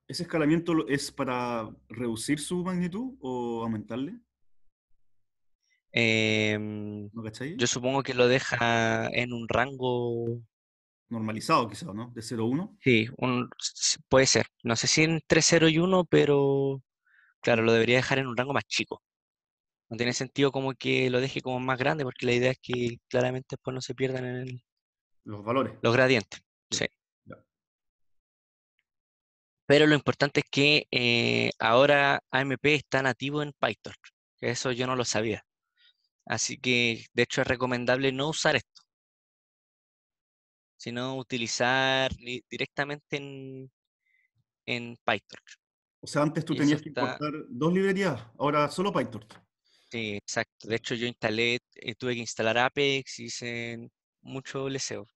¿Ese escalamiento es para reducir su magnitud o aumentarle? Em, yo supongo que lo deja en un rango... Normalizado quizás, ¿no? De 0 a 1. Sí, puede ser. No sé si entre 0 y 1, pero claro, lo debería dejar en un rango más chico no tiene sentido como que lo deje como más grande, porque la idea es que claramente después no se pierdan en los valores. Los gradientes, sí. Pero lo importante es que eh, ahora AMP está nativo en PyTorch. Eso yo no lo sabía. Así que, de hecho, es recomendable no usar esto, sino utilizar directamente en, en PyTorch. O sea, antes tú tenías que importar dos librerías, ahora solo PyTorch. Sí, exacto. De hecho, yo instalé, eh, tuve que instalar Apex, hice mucho leseo.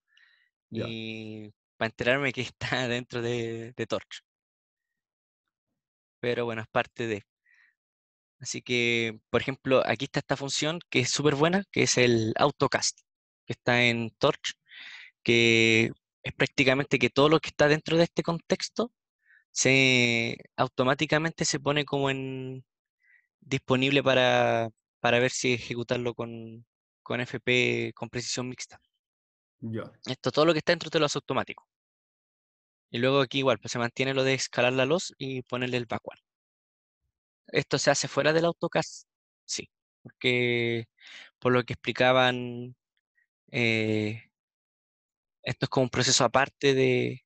Y para enterarme que está dentro de, de Torch. Pero bueno, es parte de. Así que, por ejemplo, aquí está esta función que es súper buena, que es el AutoCast, que está en Torch, que es prácticamente que todo lo que está dentro de este contexto se automáticamente se pone como en, disponible para, para ver si ejecutarlo con, FP con precisión mixta. Esto, todo lo que está dentro te lo hace automático. Y luego aquí igual, pues se mantiene lo de escalar la luz y ponerle el backward. Esto se hace fuera del AutoCast? sí, porque por lo que explicaban, eh, esto es como un proceso aparte de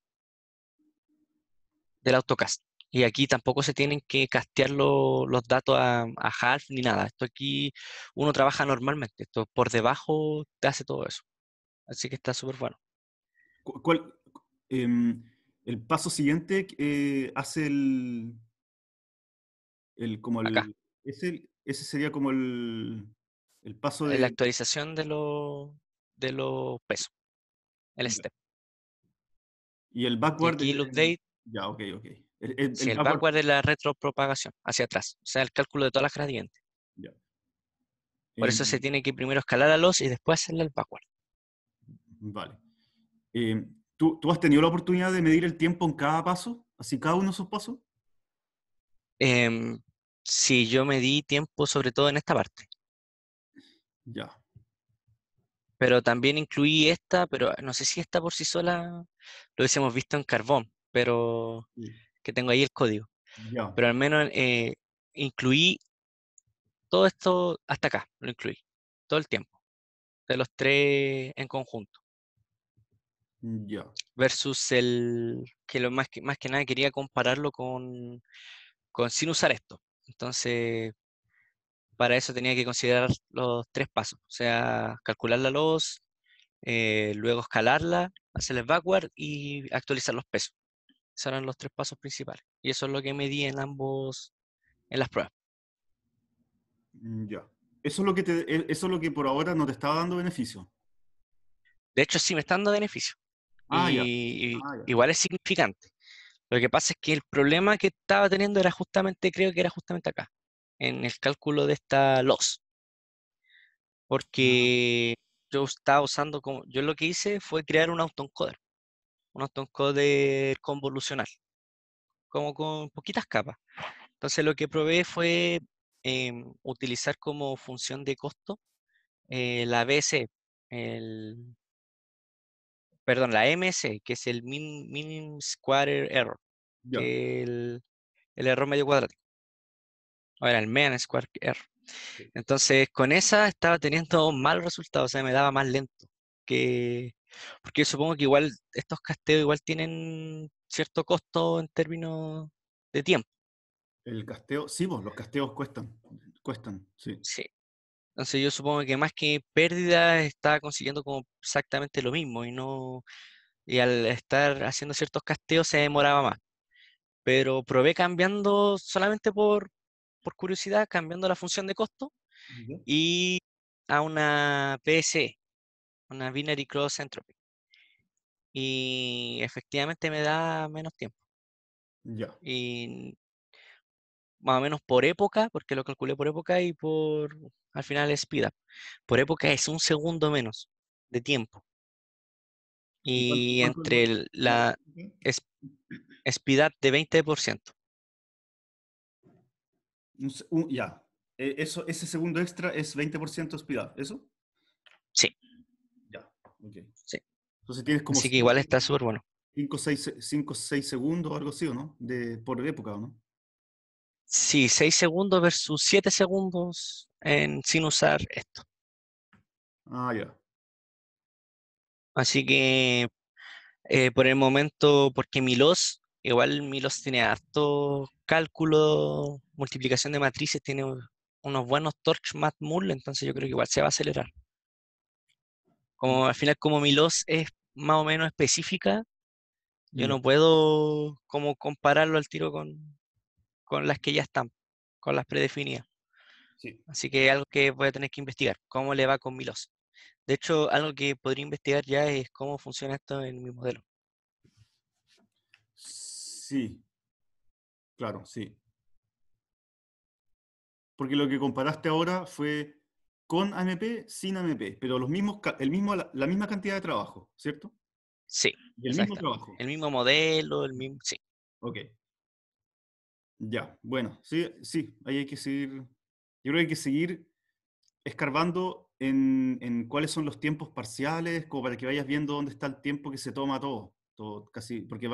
del AutoCast y aquí tampoco se tienen que castear los datos a, Half ni nada. Esto aquí uno trabaja normalmente. Esto por debajo te hace todo eso. Así que está súper bueno. ¿Cuál, em, el paso siguiente eh, hace el, el como el, Ese, sería como el, el paso de la actualización de los de los pesos. El step. Y el backward. Y el update. Ya, ok, ok. El, sí, el, backward, es la retropropagación, hacia atrás. O sea, el cálculo de todas las gradientes. Por eh, eso se tiene que primero escalar a los y después hacerle el backward. Vale. Eh, ¿tú, has tenido la oportunidad de medir el tiempo en cada paso? ¿Así cada uno de sus pasos? Eh, sí, yo medí tiempo sobre todo en esta parte. Ya. Pero también incluí esta, pero no sé si esta por sí sola lo hubiésemos visto en carbón, pero que tengo ahí el código. Pero al menos eh, incluí todo esto hasta acá, lo incluí, todo el tiempo, de los tres en conjunto. Versus el que lo más que, más que nada quería compararlo con, sin usar esto. Entonces, para eso tenía que considerar los tres pasos, o sea, calcular la luz, eh, luego escalarla, hacer el backward y actualizar los pesos. Esos eran los tres pasos principales. Y eso es lo que medí en ambos, en las pruebas. Mm, ya. Eso es lo que e, eso es lo que por ahora no te estaba dando beneficio. De hecho, sí me está dando beneficio. Ah, y, ah, igual es significante. Lo que pasa es que el problema que estaba teniendo era justamente, creo que era justamente acá, en el cálculo de esta loss. Porque yo estaba usando como, yo lo que hice fue crear un autoencoder un de convolucional, como con poquitas capas. Entonces lo que probé fue em, utilizar como función de costo eh, la BC, perdón, la MC, que es el min, min square error, el, error medio cuadrático. O el mean square error. Entonces, con esa estaba teniendo mal resultado o sea, me daba más lento que, porque yo supongo que igual estos casteos igual tienen cierto costo en términos de tiempo. El casteo, sí, vos, pues, los casteos cuestan, cuestan, sí. Sí. Entonces yo supongo que más que pérdida estaba consiguiendo como exactamente lo mismo y no y al estar haciendo ciertos casteos se demoraba más. Pero probé cambiando solamente por, por curiosidad, cambiando la función de costo y a una PSE, una binary cross entropy. Y efectivamente me da menos tiempo. Ya. Y más o menos por época, porque lo calculé por época y por al final speed up. Por época es un segundo menos de tiempo. Y entre la speed up de 20%. ya. E, eso, ese segundo extra es 20% speed up, ¿eso? Sí. Sí. Entonces tienes como... Así que igual está súper bueno. 5 o 6 segundos o algo así, ¿o no? De, por época, ¿o no? Sí, 6 segundos versus 7 segundos en, sin usar esto. Ah, ya. Así que eh, por el momento, porque Milos, igual Milos tiene harto cálculo, multiplicación de matrices, tiene unos buenos torch matmul, entonces yo creo que igual se va a acelerar. Como al final, como mi LOS es más o menos específica, yo mm. no puedo como compararlo al tiro con, las que ya están, con las predefinidas. Así que algo que voy a tener que investigar, cómo le va con mi LOS. De hecho, algo que podría investigar ya es cómo funciona esto en mi modelo. Sí, claro, sí. Porque lo que comparaste ahora fue con AMP, sin AMP, pero los mismos, el mismo, la, misma cantidad de trabajo, ¿cierto? Sí. el mismo trabajo. El mismo modelo, el mismo, sí. Ok. Ya, bueno, sí, sí, ahí hay que seguir, yo creo que hay que seguir escarbando en, cuáles son los tiempos parciales, como para que vayas viendo dónde está el tiempo que se toma todo, todo casi, porque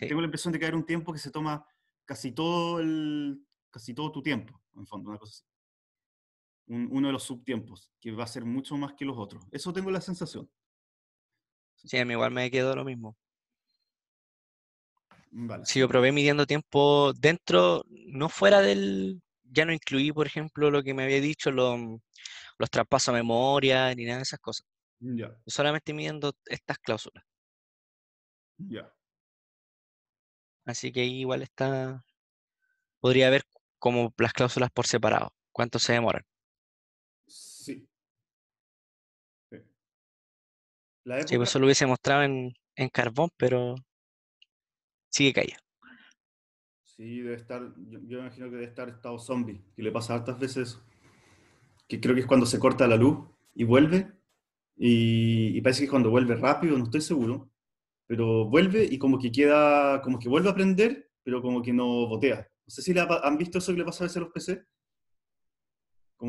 tengo la impresión de que hay un tiempo que se toma casi todo el, casi todo tu tiempo, en fondo, una cosa así uno de los subtiempos, que va a ser mucho más que los otros. Eso tengo la sensación. Sí, a mí igual me quedó lo mismo. Si yo probé midiendo tiempo dentro, no fuera del... Ya no incluí, por ejemplo, lo que me había dicho, los traspasos a memoria, ni nada de esas cosas. Ya. Solamente midiendo estas cláusulas. Ya. Así que ahí igual está... Podría ver como las cláusulas por separado, cuánto se demoran. La Sí, eso pues lo hubiese mostrado en, carbón, pero sigue calla. Sí, debe estar, yo, imagino que debe estar estado zombie, que le pasa hartas veces Que creo que es cuando se corta la luz y vuelve, y, parece que cuando vuelve rápido, no estoy seguro, pero vuelve y como que queda, como que vuelve a prender, pero como que no botea. No sé si han visto eso que le pasa a veces a los PC.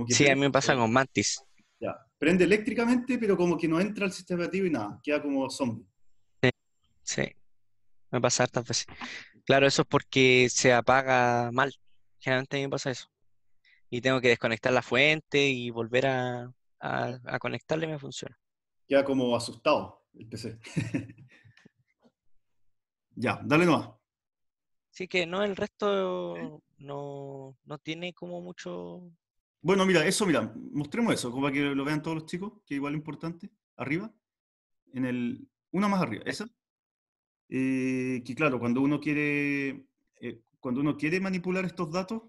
sí, a mí me pasa eh con Mantis. Ya, prende eléctricamente, pero como que no entra al sistema activo y nada, queda como zombie. Sí, sí. Me pasa hartas veces. Claro, eso es porque se apaga mal. Generalmente a mí me pasa eso. Y tengo que desconectar la fuente y volver a, conectarle y me funciona. Queda como asustado el PC. ya, dale nomás. Sí, que no, el resto ¿Eh? no tiene como mucho bueno, mira, eso, mira, mostremos eso, como para que lo vean todos los chicos, que igual es importante. Arriba, en el, una más arriba, esa. Eh, que claro, cuando uno quiere, eh, cuando uno quiere manipular estos datos,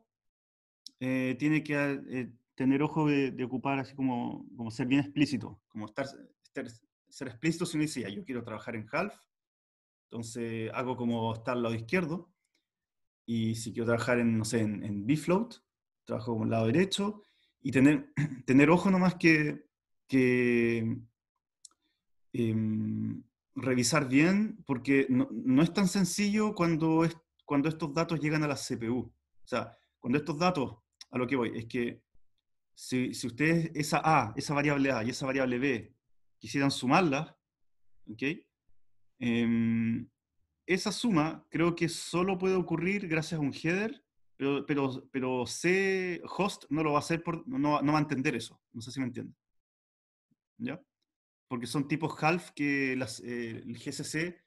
eh, tiene que eh, tener ojo de, ocupar así como, como ser bien explícito, como estar, ser explícito si uno dice, yo quiero trabajar en half, entonces hago como estar al lado izquierdo, y si quiero trabajar en, no sé, en, en B-float, trabajo con el lado derecho y tener, tener ojo nomás que, que em, revisar bien, porque no, es tan sencillo cuando, es, cuando estos datos llegan a la CPU. O sea, cuando estos datos, a lo que voy, es que si, ustedes esa A, esa variable A y esa variable B quisieran sumarlas, em, esa suma creo que solo puede ocurrir gracias a un header pero, pero, host no lo va a hacer, por, no, va a entender eso. No sé si me entiende. ¿Ya? Porque son tipos half que eh, el GCC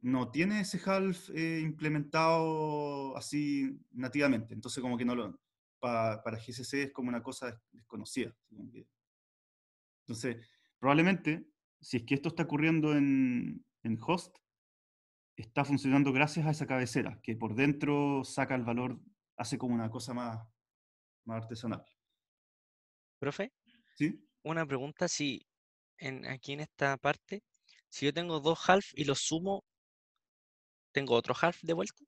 no tiene ese half eh, implementado así nativamente. Entonces, como que no lo. para GCC es como una cosa desconocida. Entonces, probablemente, si es que esto está ocurriendo en, en host, está funcionando gracias a esa cabecera, que por dentro saca el valor hace como una cosa más, más artesanal. Profe, ¿Sí? una pregunta si en, aquí en esta parte, si yo tengo dos half y los sumo, ¿tengo otro half de vuelta?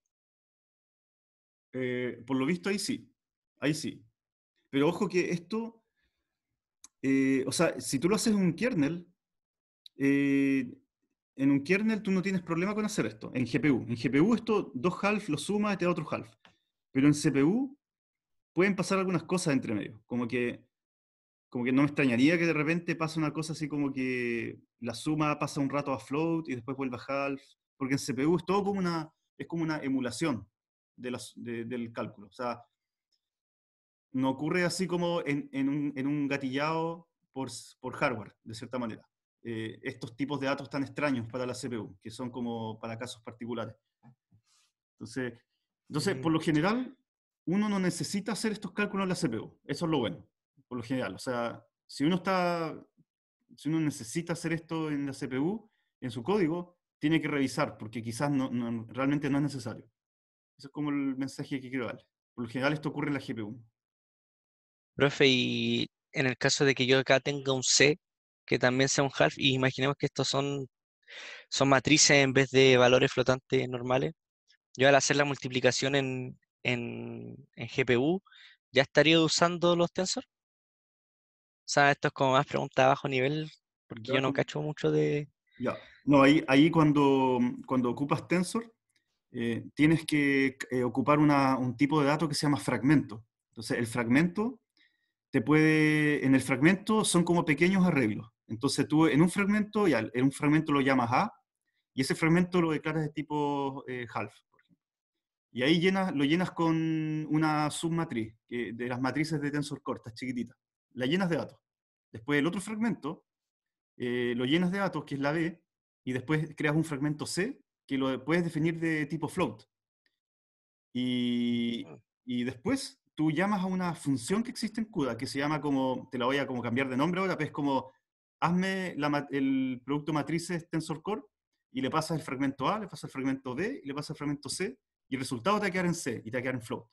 Eh, por lo visto ahí sí, ahí sí. Pero ojo que esto, eh, o sea, si tú lo haces en un kernel, eh, en un kernel tú no tienes problema con hacer esto, en GPU. En GPU esto, dos half lo suma y te da otro half. Pero en CPU pueden pasar algunas cosas entre medio, como que, como que no me extrañaría que de repente pase una cosa así como que la suma pasa un rato a float y después vuelve a half, porque en CPU es todo como una, es como una emulación de del cálculo. O sea, no ocurre así como en, un, en un, gatillado por, por, hardware, de cierta manera. Eh, estos tipos de datos tan extraños para la CPU, que son como para casos particulares. Entonces, entonces, por lo general, uno no necesita hacer estos cálculos en la CPU. Eso es lo bueno, por lo general. O sea, si uno está, si uno necesita hacer esto en la CPU, en su código, tiene que revisar, porque quizás no, realmente no es necesario. Ese es como el mensaje que quiero darle. Por lo general, esto ocurre en la GPU. Profe, y en el caso de que yo acá tenga un C, que también sea un half, y imaginemos que estos son, son matrices en vez de valores flotantes normales, yo al hacer la multiplicación en, GPU, ¿ya estaría usando los tensor? O sea, esto es como más pregunta de bajo nivel, porque yo, no cacho mucho de... Ya, no, ahí, ahí cuando, cuando ocupas tensor, eh, tienes que eh, ocupar un tipo de dato que se llama fragmento. Entonces, el fragmento te puede, en el fragmento son como pequeños arreglos. Entonces tú en un fragmento, ya, en un fragmento lo llamas A, y ese fragmento lo declaras de tipo eh, half. Y ahí llenas, lo llenas con una submatriz, que, de las matrices de tensor core, chiquititas. La llenas de datos. Después el otro fragmento, eh, lo llenas de datos, que es la B, y después creas un fragmento C, que lo puedes definir de tipo float. Y, después tú llamas a una función que existe en CUDA, que se llama como, te la voy a como cambiar de nombre ahora, pero es como, hazme el producto matrices tensor core, y le pasas el fragmento A, le pasas el fragmento B, y le pasas el fragmento C, y el resultado te va a quedar en C y te va a quedar en float.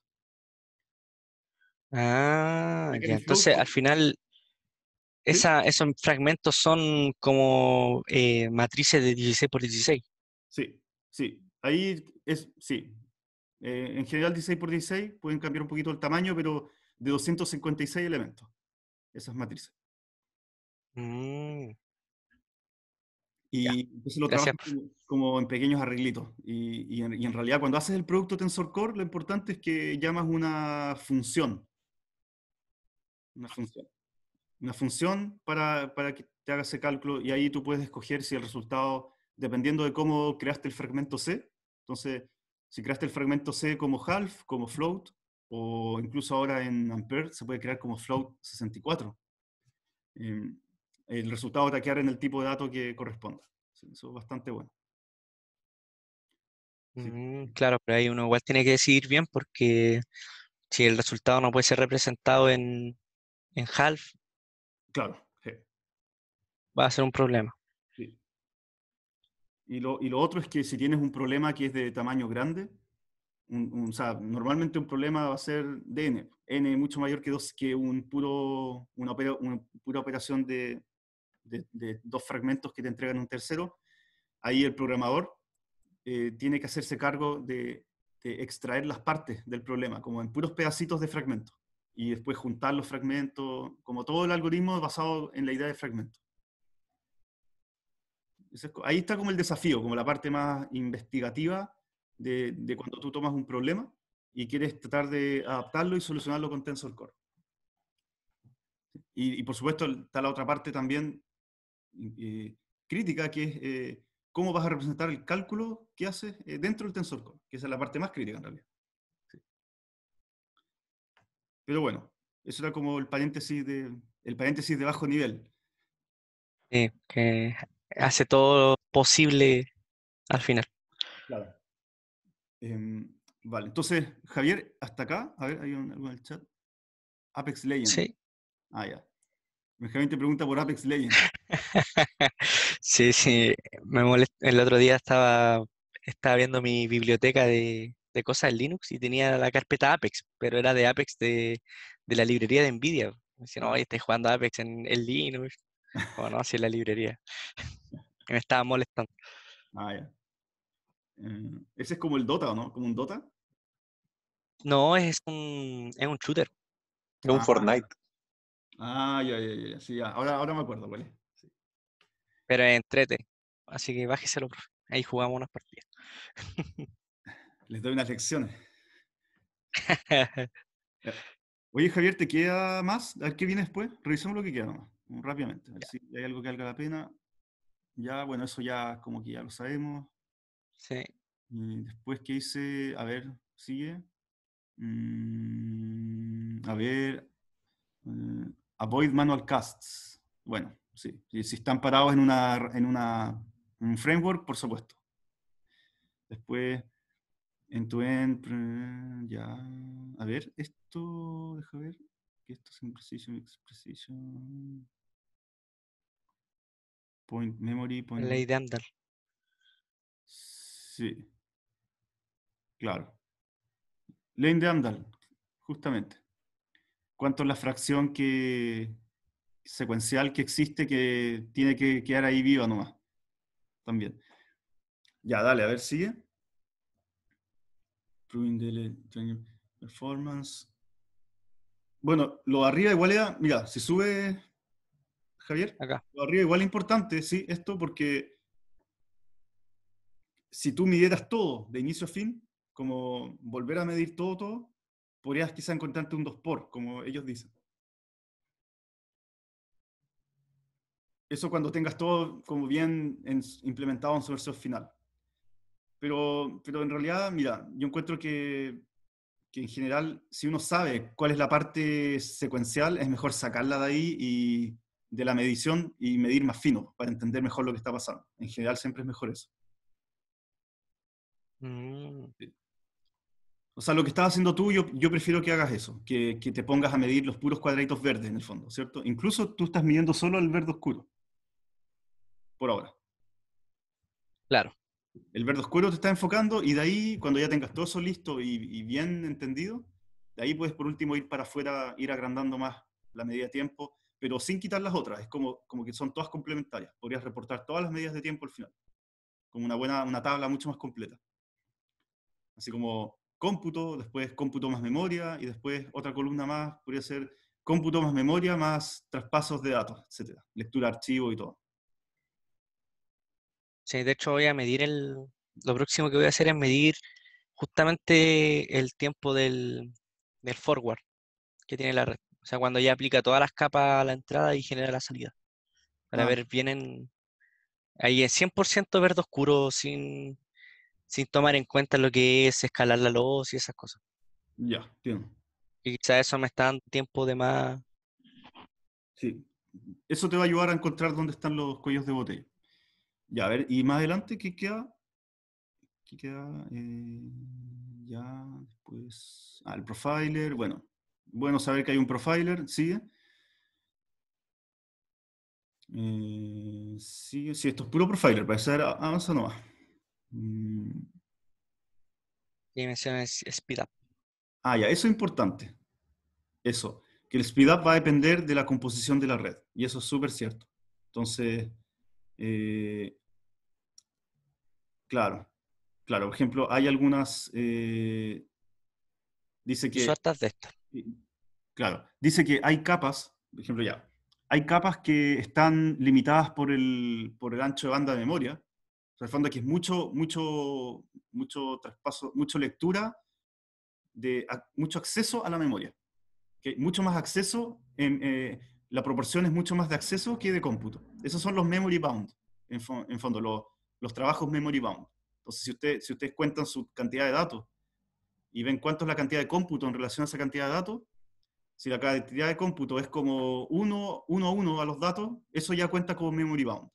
Ah, entonces al final esos fragmentos son como eh, matrices de 16 por 16. Sí, sí, ahí es, sí. Eh, en general 16 por 16 pueden cambiar un poquito el tamaño, pero de 256 elementos, esas matrices. Mm. Y entonces lo trabajan, como en pequeños arreglitos. Y, en, realidad cuando haces el producto Tensor Core, lo importante es que llamas una función. Una función. Una función para, para que te haga ese cálculo y ahí tú puedes escoger si el resultado, dependiendo de cómo creaste el fragmento C, entonces si creaste el fragmento C como half, como float, o incluso ahora en Ampere se puede crear como float 64. Em, el resultado va a quedar en el tipo de dato que corresponda. Eso es bastante bueno. Mm, claro, pero ahí uno igual tiene que decidir bien porque si el resultado no puede ser representado en, half, claro, va a ser un problema. Y, lo, y lo otro es que si tienes un problema que es de tamaño grande, o sea, normalmente un problema va a ser de n. n mucho mayor que, dos, que un puro, una, pura operación de, de, dos fragmentos que te entregan un tercero. Ahí el programador eh, tiene que hacerse cargo de, extraer las partes del problema, como en puros pedacitos de fragmentos, y después juntar los fragmentos, como todo el algoritmo basado en la idea de fragmentos. Ahí está como el desafío, como la parte más investigativa de, cuando tú tomas un problema y quieres tratar de adaptarlo y solucionarlo con Tensor Core. Y, por supuesto está la otra parte también eh, crítica, que es eh, cómo vas a representar el cálculo que haces eh, dentro del tensor core, que esa es la parte más crítica en realidad. Pero bueno, eso era como el paréntesis de, el paréntesis de bajo nivel. Sí, que hace todo posible al final. Claro. Em, vale, entonces, Javier, hasta acá. A ver, ¿hay algo en el chat? Apex Legends. Sí. Ah, ya. Benjamín te pregunta por Apex Legends. sí, sí, me molest... El otro día estaba, estaba viendo mi biblioteca de, cosas en Linux y tenía la carpeta Apex, pero era de Apex de, la librería de NVIDIA. Me decía, no, estoy jugando Apex en, Linux. o oh, no, así en la librería. me estaba molestando. Ah, ya. Eh, ese es como el Dota, ¿o no? ¿Como un Dota? No, es un, es un shooter. Es un ah, Fortnite. Ah, ya, ya, ya. Sí, Ahora, ahora me acuerdo ¿vale? Pero entrete. Así que bájeselo, profe. Ahí jugamos unas partidas. Les doy unas lecciones. Eh, oye, Javier, ¿te queda más? ¿A qué viene después? Revisemos lo que queda nomás, rápidamente. A ver si hay algo que valga la pena. Ya, bueno, eso ya como que ya lo sabemos. Sí. después, ¿qué hice? A ver, sigue. Mm, a ver. Mm, Avoid manual casts. Bueno, sí. Si están parados en, una, en, una, un framework, por supuesto. Después, en tu end, ya. A ver, esto, deja ver. Esto es precision, Point memory, point. Ley de Andal. Sí. Claro. Ley de Andal, justamente cuánto es la fracción que secuencial que existe que tiene que quedar ahí viva nomás. También. Ya, dale, a ver, sigue. performance. Bueno, lo de arriba igual era, mira, si sube Javier, Acá. lo de arriba igual es importante, sí, esto porque si tú midieras todo de inicio a fin, como volver a medir todo, todo, podrías quizá encontrarte un dos por, como ellos dicen. Eso cuando tengas todo como bien implementado en su versión final. Pero, pero en realidad, mira, yo encuentro que, que, en general, si uno sabe cuál es la parte secuencial, es mejor sacarla de ahí y de la medición y medir más fino para entender mejor lo que está pasando. En general siempre es mejor eso. Mm. O sea, lo que estás haciendo tú, yo, prefiero que hagas eso, que, te pongas a medir los puros cuadraditos verdes en el fondo, ¿cierto? Incluso tú estás midiendo solo el verde oscuro, por ahora. Claro. El verde oscuro te está enfocando y de ahí, cuando ya tengas todo eso listo y, y bien entendido, de ahí puedes por último ir para afuera, ir agrandando más la medida de tiempo, pero sin quitar las otras, es como, como que son todas complementarias. Podrías reportar todas las medidas de tiempo al final, como una buena, una tabla mucho más completa. Así como cómputo, después cómputo más memoria y después otra columna más podría ser cómputo más memoria más traspasos de datos, etcétera, lectura archivo y todo. Sí, de hecho voy a medir el, lo próximo que voy a hacer es medir justamente el tiempo del, forward que tiene la red. O sea, cuando ya aplica todas las capas a la entrada y genera la salida. Para ah. ver bien en, ahí es 100% verde oscuro sin, sin tomar en cuenta lo que es escalar la luz y esas cosas. Ya, entiendo. Y quizás eso me está dando tiempo de más. Sí, eso te va a ayudar a encontrar dónde están los cuellos de botella. Ya, a ver, y más adelante, ¿qué queda? ¿Qué queda? Eh, ya, después. Ah, el profiler. Bueno, bueno saber que hay un profiler, sigue. Eh, sí, esto es puro profiler, para avanza nomás dimensiones mm. speed up. Ah, ya, eso es importante. Eso, que el speed up va a depender de la composición de la red. Y eso es súper cierto. Entonces, eh, claro, claro. Por ejemplo, hay algunas. Eh, dice que. Sueltas de Claro, dice que hay capas, por ejemplo, ya. Hay capas que están limitadas por el, por el ancho de banda de memoria en el fondo aquí es mucho, mucho, mucho traspaso, mucho lectura, de, mucho acceso a la memoria. Que Mucho más acceso, en, eh, la proporción es mucho más de acceso que de cómputo. Esos son los memory bound, en, fondo, los, trabajos memory bound. Entonces, si, si ustedes cuentan su cantidad de datos y ven cuánto es la cantidad de cómputo en relación a esa cantidad de datos, si la cantidad de cómputo es como 1 a 1 a los datos, eso ya cuenta como memory bound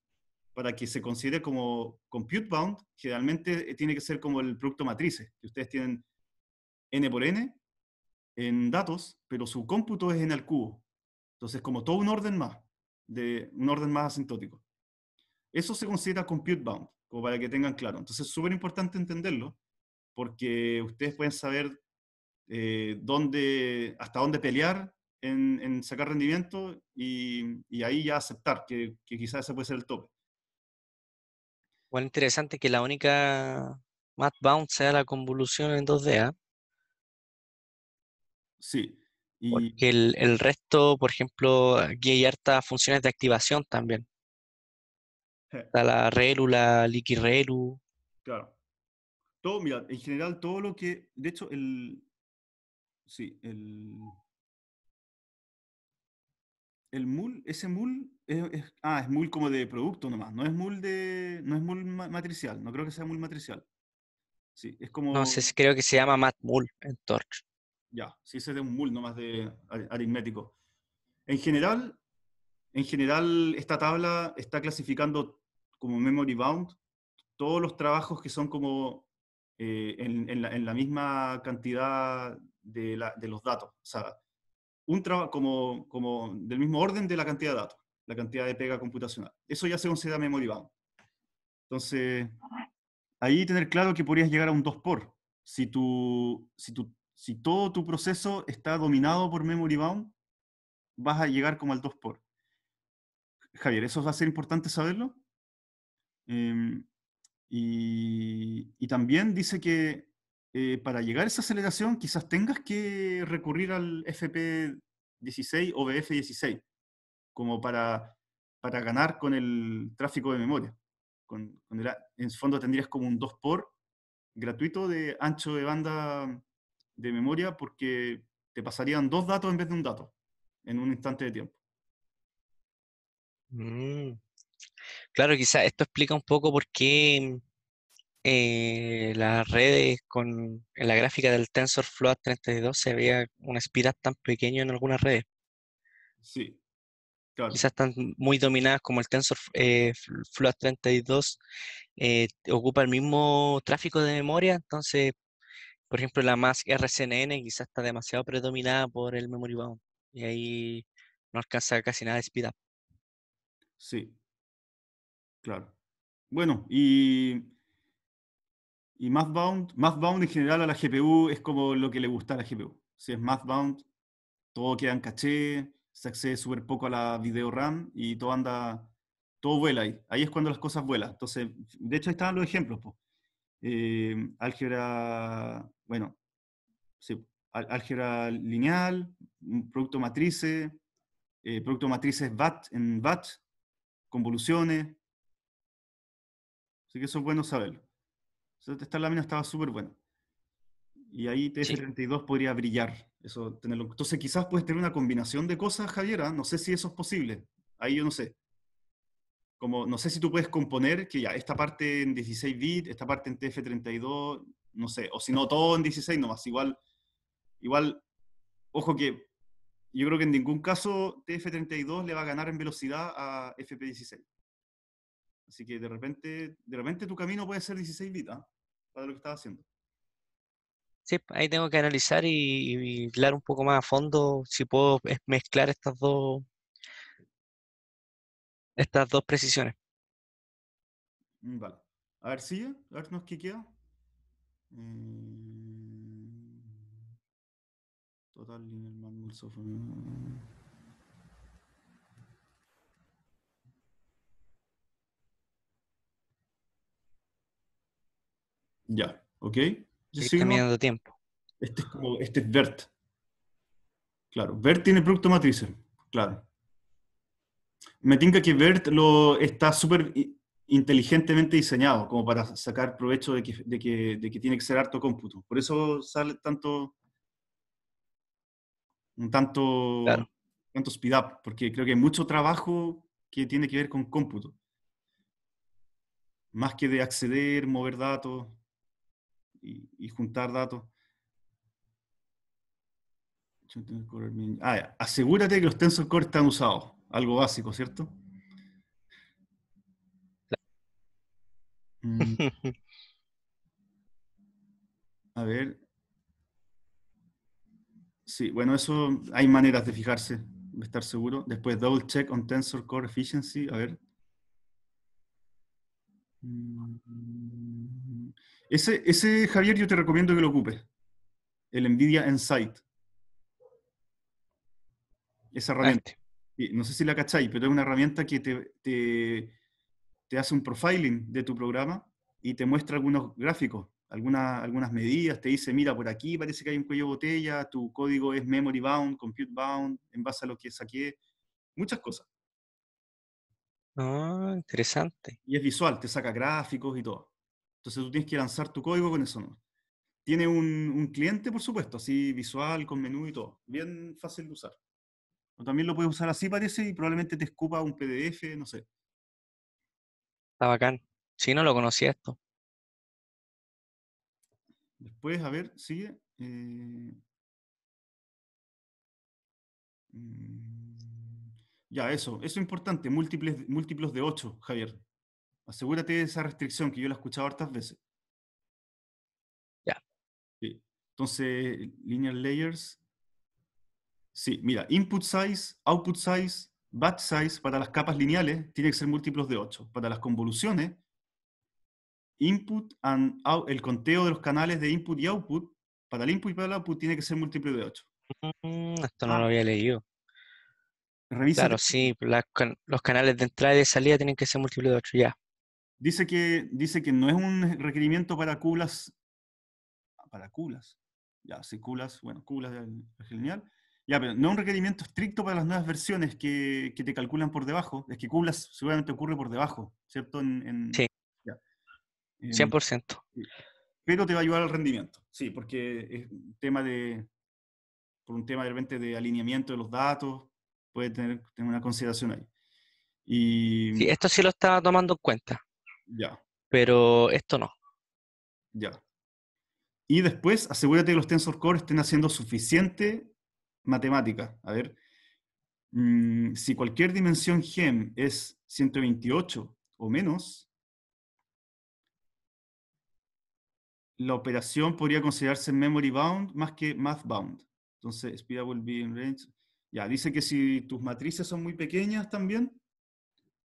para que se considere como compute bound, generalmente eh, tiene que ser como el producto matrices, que ustedes tienen n por n en datos, pero su cómputo es en el cubo. Entonces, como todo un orden más, de un orden más asintótico. Eso se considera compute bound, como para que tengan claro. Entonces, es súper importante entenderlo, porque ustedes pueden saber eh, dónde, hasta dónde pelear en, sacar rendimiento y, ahí ya aceptar que quizás ese puede ser el tope. Bueno, interesante que la única Mad Bound sea la convolución en 2D. ¿ah? Sí. Y... Porque el, resto, por ejemplo, aquí hay hartas funciones de activación también. Está la Relu, la ReLU. Claro. Todo, mira, en general todo lo que. De hecho, el. Sí, el. El MUL, ese MUL es, ah, es mul como de producto nomás, no es mul de, no es mul matricial, no creo que sea mul matricial. Sí, es como... No, sé, creo que se llama MATMUL en Torch. Ya, sí, se es de un mul nomás de aritmético. En general, en general, esta tabla está clasificando como memory bound todos los trabajos que son como eh, en, la, misma cantidad de, los datos. O sea, un trabajo como, como del mismo orden de la cantidad de datos la cantidad de pega computacional. Eso ya se considera memory bound. Entonces, ahí tener claro que podrías llegar a un 2 por. Si, tu, si, tu, si todo tu proceso está dominado por memory bound, vas a llegar como al 2 por. Javier, ¿eso va a ser importante saberlo? Em, y, también dice que eh, para llegar a esa aceleración quizás tengas que recurrir al FP16 o BF16 como para, ganar con el tráfico de memoria. en el fondo tendrías como un 2 por gratuito de ancho de banda de memoria porque te pasarían dos datos en vez de un dato en un instante de tiempo. Mm. Claro, quizás esto explica un poco por qué eh, las redes con en la gráfica del TensorFlow 32 se veía un espiral tan pequeño en algunas redes. Sí, Quizás están muy dominadas como el Tensor eh, 32, eh, ocupa el mismo tráfico de memoria, entonces, por ejemplo, la más RCNN quizás está demasiado predominada por el memory bound y ahí no alcanza casi nada de speed Sí, claro. Bueno, y, y Mathbound, Mathbound en general a la GPU es como lo que le gusta a la GPU. Si es Mathbound, todo queda en caché, se accede súper poco a la video RAM y todo anda, todo vuela ahí. Ahí es cuando las cosas vuelan. Entonces, de hecho, ahí los ejemplos. Po. Eh, álgebra, bueno, sí, álgebra lineal, mm, producto matrices, eh, producto matrices BAT en BAT, convoluciones. Así que eso es bueno saberlo. esta lámina estaba súper buena. Y ahí TF32 podría brillar. Eso, tenerlo. Entonces quizás puedes tener una combinación de cosas, Javiera. No sé si eso es posible. Ahí yo no sé. Como, no sé si tú puedes componer que ya esta parte en 16 bits, esta parte en TF32, no sé. O si no, todo en 16 nomás. Igual, igual, ojo que yo creo que en ningún caso TF32 le va a ganar en velocidad a FP16. Así que de repente, de repente tu camino puede ser 16 bits ¿ah? para lo que estás haciendo. Sí, pues, ahí tengo que analizar y, hablar un poco más a fondo si puedo mezclar estas dos estas dos precisiones. Mm, vale. A ver, si a ver, qué queda. Mm. Total Ya, ok. Yo cambiando tiempo. Este es como, este es Bert. Claro, Bert tiene producto matrices, claro. Me tinca que Bert lo, está súper inteligentemente diseñado, como para sacar provecho de que, de que tiene que ser harto cómputo. Por eso sale tanto, un tanto, tanto speed up, porque creo que hay mucho trabajo que tiene que ver con cómputo. Más que de acceder, mover datos y, juntar datos. Ah, Asegúrate que los tensor core están usados. Algo básico, ¿cierto? Mm. A ver. Sí, bueno, eso hay maneras de fijarse, de estar seguro. Después, double check on tensor core efficiency. A ver. Mm. Ese, Javier, yo te recomiendo que lo ocupes. El NVIDIA Insight. Esa herramienta. No sé si la cacháis, pero es una herramienta que te, hace un profiling de tu programa y te muestra algunos gráficos, algunas, algunas medidas. Te dice, mira, por aquí parece que hay un cuello de botella, tu código es memory bound, compute bound, en base a lo que saqué. Muchas cosas. Ah, interesante. Y es visual, te saca gráficos y todo. Entonces tú tienes que lanzar tu código con eso. Tiene un, cliente, por supuesto, así visual, con menú y todo. Bien fácil de usar. O también lo puedes usar así, parece, y probablemente te escupa un PDF, no sé. Está bacán. Sí, no lo conocía esto. Después, a ver, sigue. Eh, mm, ya, eso, eso es importante, múltiples, múltiplos de 8, Javier asegúrate de esa restricción que yo la he escuchado hartas veces. Ya. Entonces, linear layers. Sí, mira, input size, output size, batch size para las capas lineales tiene que ser múltiplos de 8. Para las convoluciones, input and out, el conteo de los canales de input y output, para el input y para el output tiene que ser múltiplo de 8. Mm, esto no ah. lo había leído. Revisa claro, sí, los canales de entrada y de salida tienen que ser múltiplos de 8, ya. Dice que, dice que no es un requerimiento para culas, para culas, ya, sí, culas, bueno, culas del genial, ya, pero no es un requerimiento estricto para las nuevas versiones que, te calculan por debajo, es que culas seguramente ocurre por debajo, ¿cierto? En, sí, 100%. Pero te va a ayudar al rendimiento, sí, porque es un tema de, por un tema de repente de alineamiento de los datos, puede tener, una consideración ahí. Y... Sí, esto sí lo está tomando en cuenta. Ya. Pero esto no. Ya. Y después, asegúrate que los tensor core estén haciendo suficiente matemática. A ver, mm, si cualquier dimensión GEM es 128 o menos, la operación podría considerarse memory bound más que math bound. Entonces, speed will be in range. Ya, dice que si tus matrices son muy pequeñas también,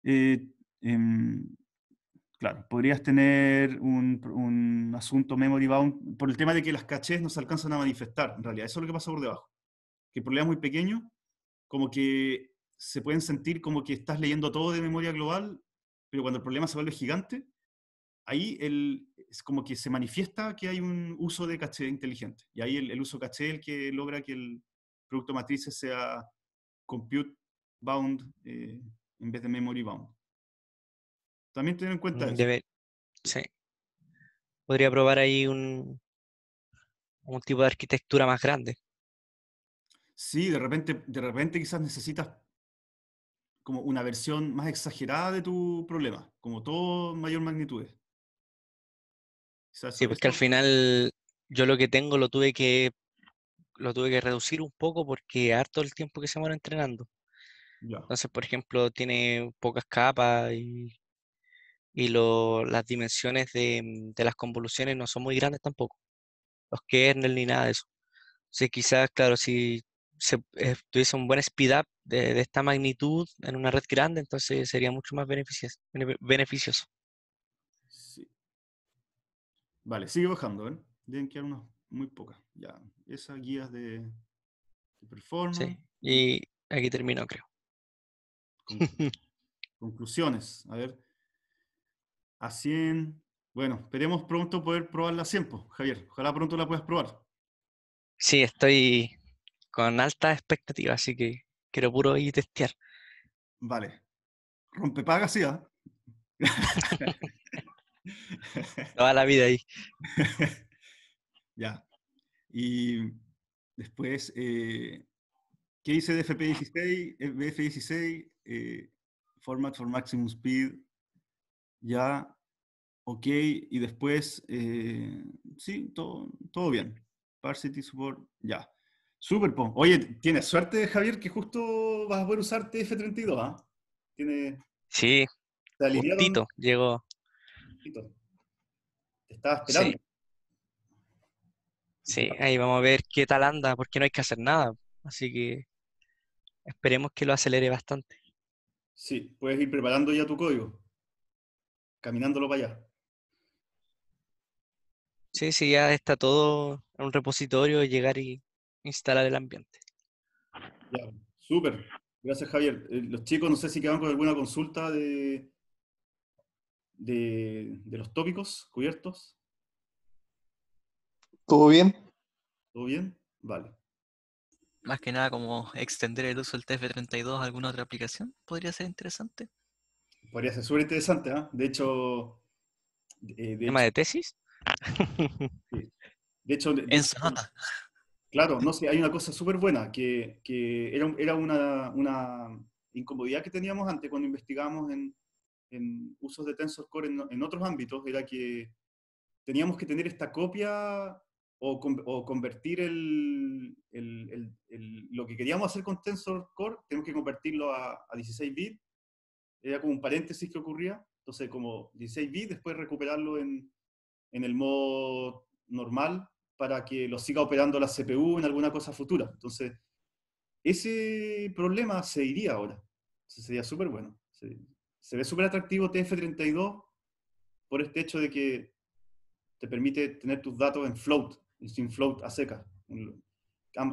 eh, em, Claro, podrías tener un, asunto memory bound por el tema de que las cachés no se alcanzan a manifestar, en realidad. Eso es lo que pasa por debajo. Que el problema es muy pequeño, como que se pueden sentir como que estás leyendo todo de memoria global, pero cuando el problema se vuelve gigante, ahí es como que se manifiesta que hay un uso de caché inteligente. Y ahí el, uso caché es el que logra que el producto matriz sea compute bound eh, en vez de memory bound. También teniendo en cuenta eso. Sí. Podría probar ahí un, un tipo de arquitectura más grande. Sí, de repente, de repente quizás necesitas como una versión más exagerada de tu problema, como todo mayor magnitud. Sí, porque al final yo lo que tengo lo tuve que lo tuve que reducir un poco porque harto el tiempo que se van entrenando. Entonces, por ejemplo, tiene pocas capas y y lo, las dimensiones de, mm, de, las convoluciones no son muy grandes tampoco, los kernels ni nada de eso. Entonces quizás, claro, si se, eh, tuviese un buen speed up de, de, esta magnitud en una red grande, entonces sería mucho más beneficioso. beneficioso. Vale, sigue bajando, ¿eh? Deben quedar muy pocas. Ya, esas guías de, performance. y aquí termino, creo. Conclusiones. A ver, 100. Bueno, esperemos pronto poder probarla a 100, pues, Javier. Ojalá pronto la puedas probar. Sí, estoy con alta expectativa así que quiero puro ir testear. Vale. Rompe paga, sí, ¿eh? Toda la vida ahí. ya. Y después, eh, ¿qué hice de FP16? BF16, Format for Maximum Speed, ya ok, y después, eh, sí, todo, bien. Parsity support, ya. Super, Oye, tienes suerte, Javier, que justo vas a poder usar TF32, ¿ah? Tiene... Sí, Tito llegó. Te estaba esperando. Sí. sí. ahí vamos a ver qué tal anda, porque no hay que hacer nada. Así que esperemos que lo acelere bastante. Sí, puedes ir preparando ya tu código, caminándolo para allá. Sí, sí, ya está todo en un repositorio, llegar y instalar el ambiente. Ya, súper. Gracias, Javier. Eh, los chicos, no sé si quedan con alguna consulta de, de, los tópicos cubiertos. ¿Todo bien? ¿Todo bien? Vale. Más que nada, como extender el uso del TF32 a alguna otra aplicación, podría ser interesante. Podría ser súper interesante, ¿ah? De hecho... ¿Tema de tesis? De hecho, Claro, no sé, hay una cosa súper buena, que, era, era una, una, incomodidad que teníamos antes cuando investigábamos en, en, usos de tensor core en, otros ámbitos, era que teníamos que tener esta copia o, convertir el, lo que queríamos hacer con tensor core tenemos que convertirlo a, a 16 bits, era como un paréntesis que ocurría, entonces como 16 bit después recuperarlo en, en el modo normal para que lo siga operando la CPU en alguna cosa futura. Entonces, ese problema se iría ahora. sería súper bueno. Se, ve súper atractivo TF32 por este hecho de que te permite tener tus datos en float, sin float a seca.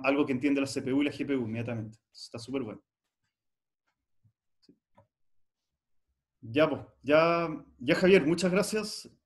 Algo que entiende la CPU y la GPU inmediatamente. está súper bueno. Ya, ya, ya Javier, muchas gracias.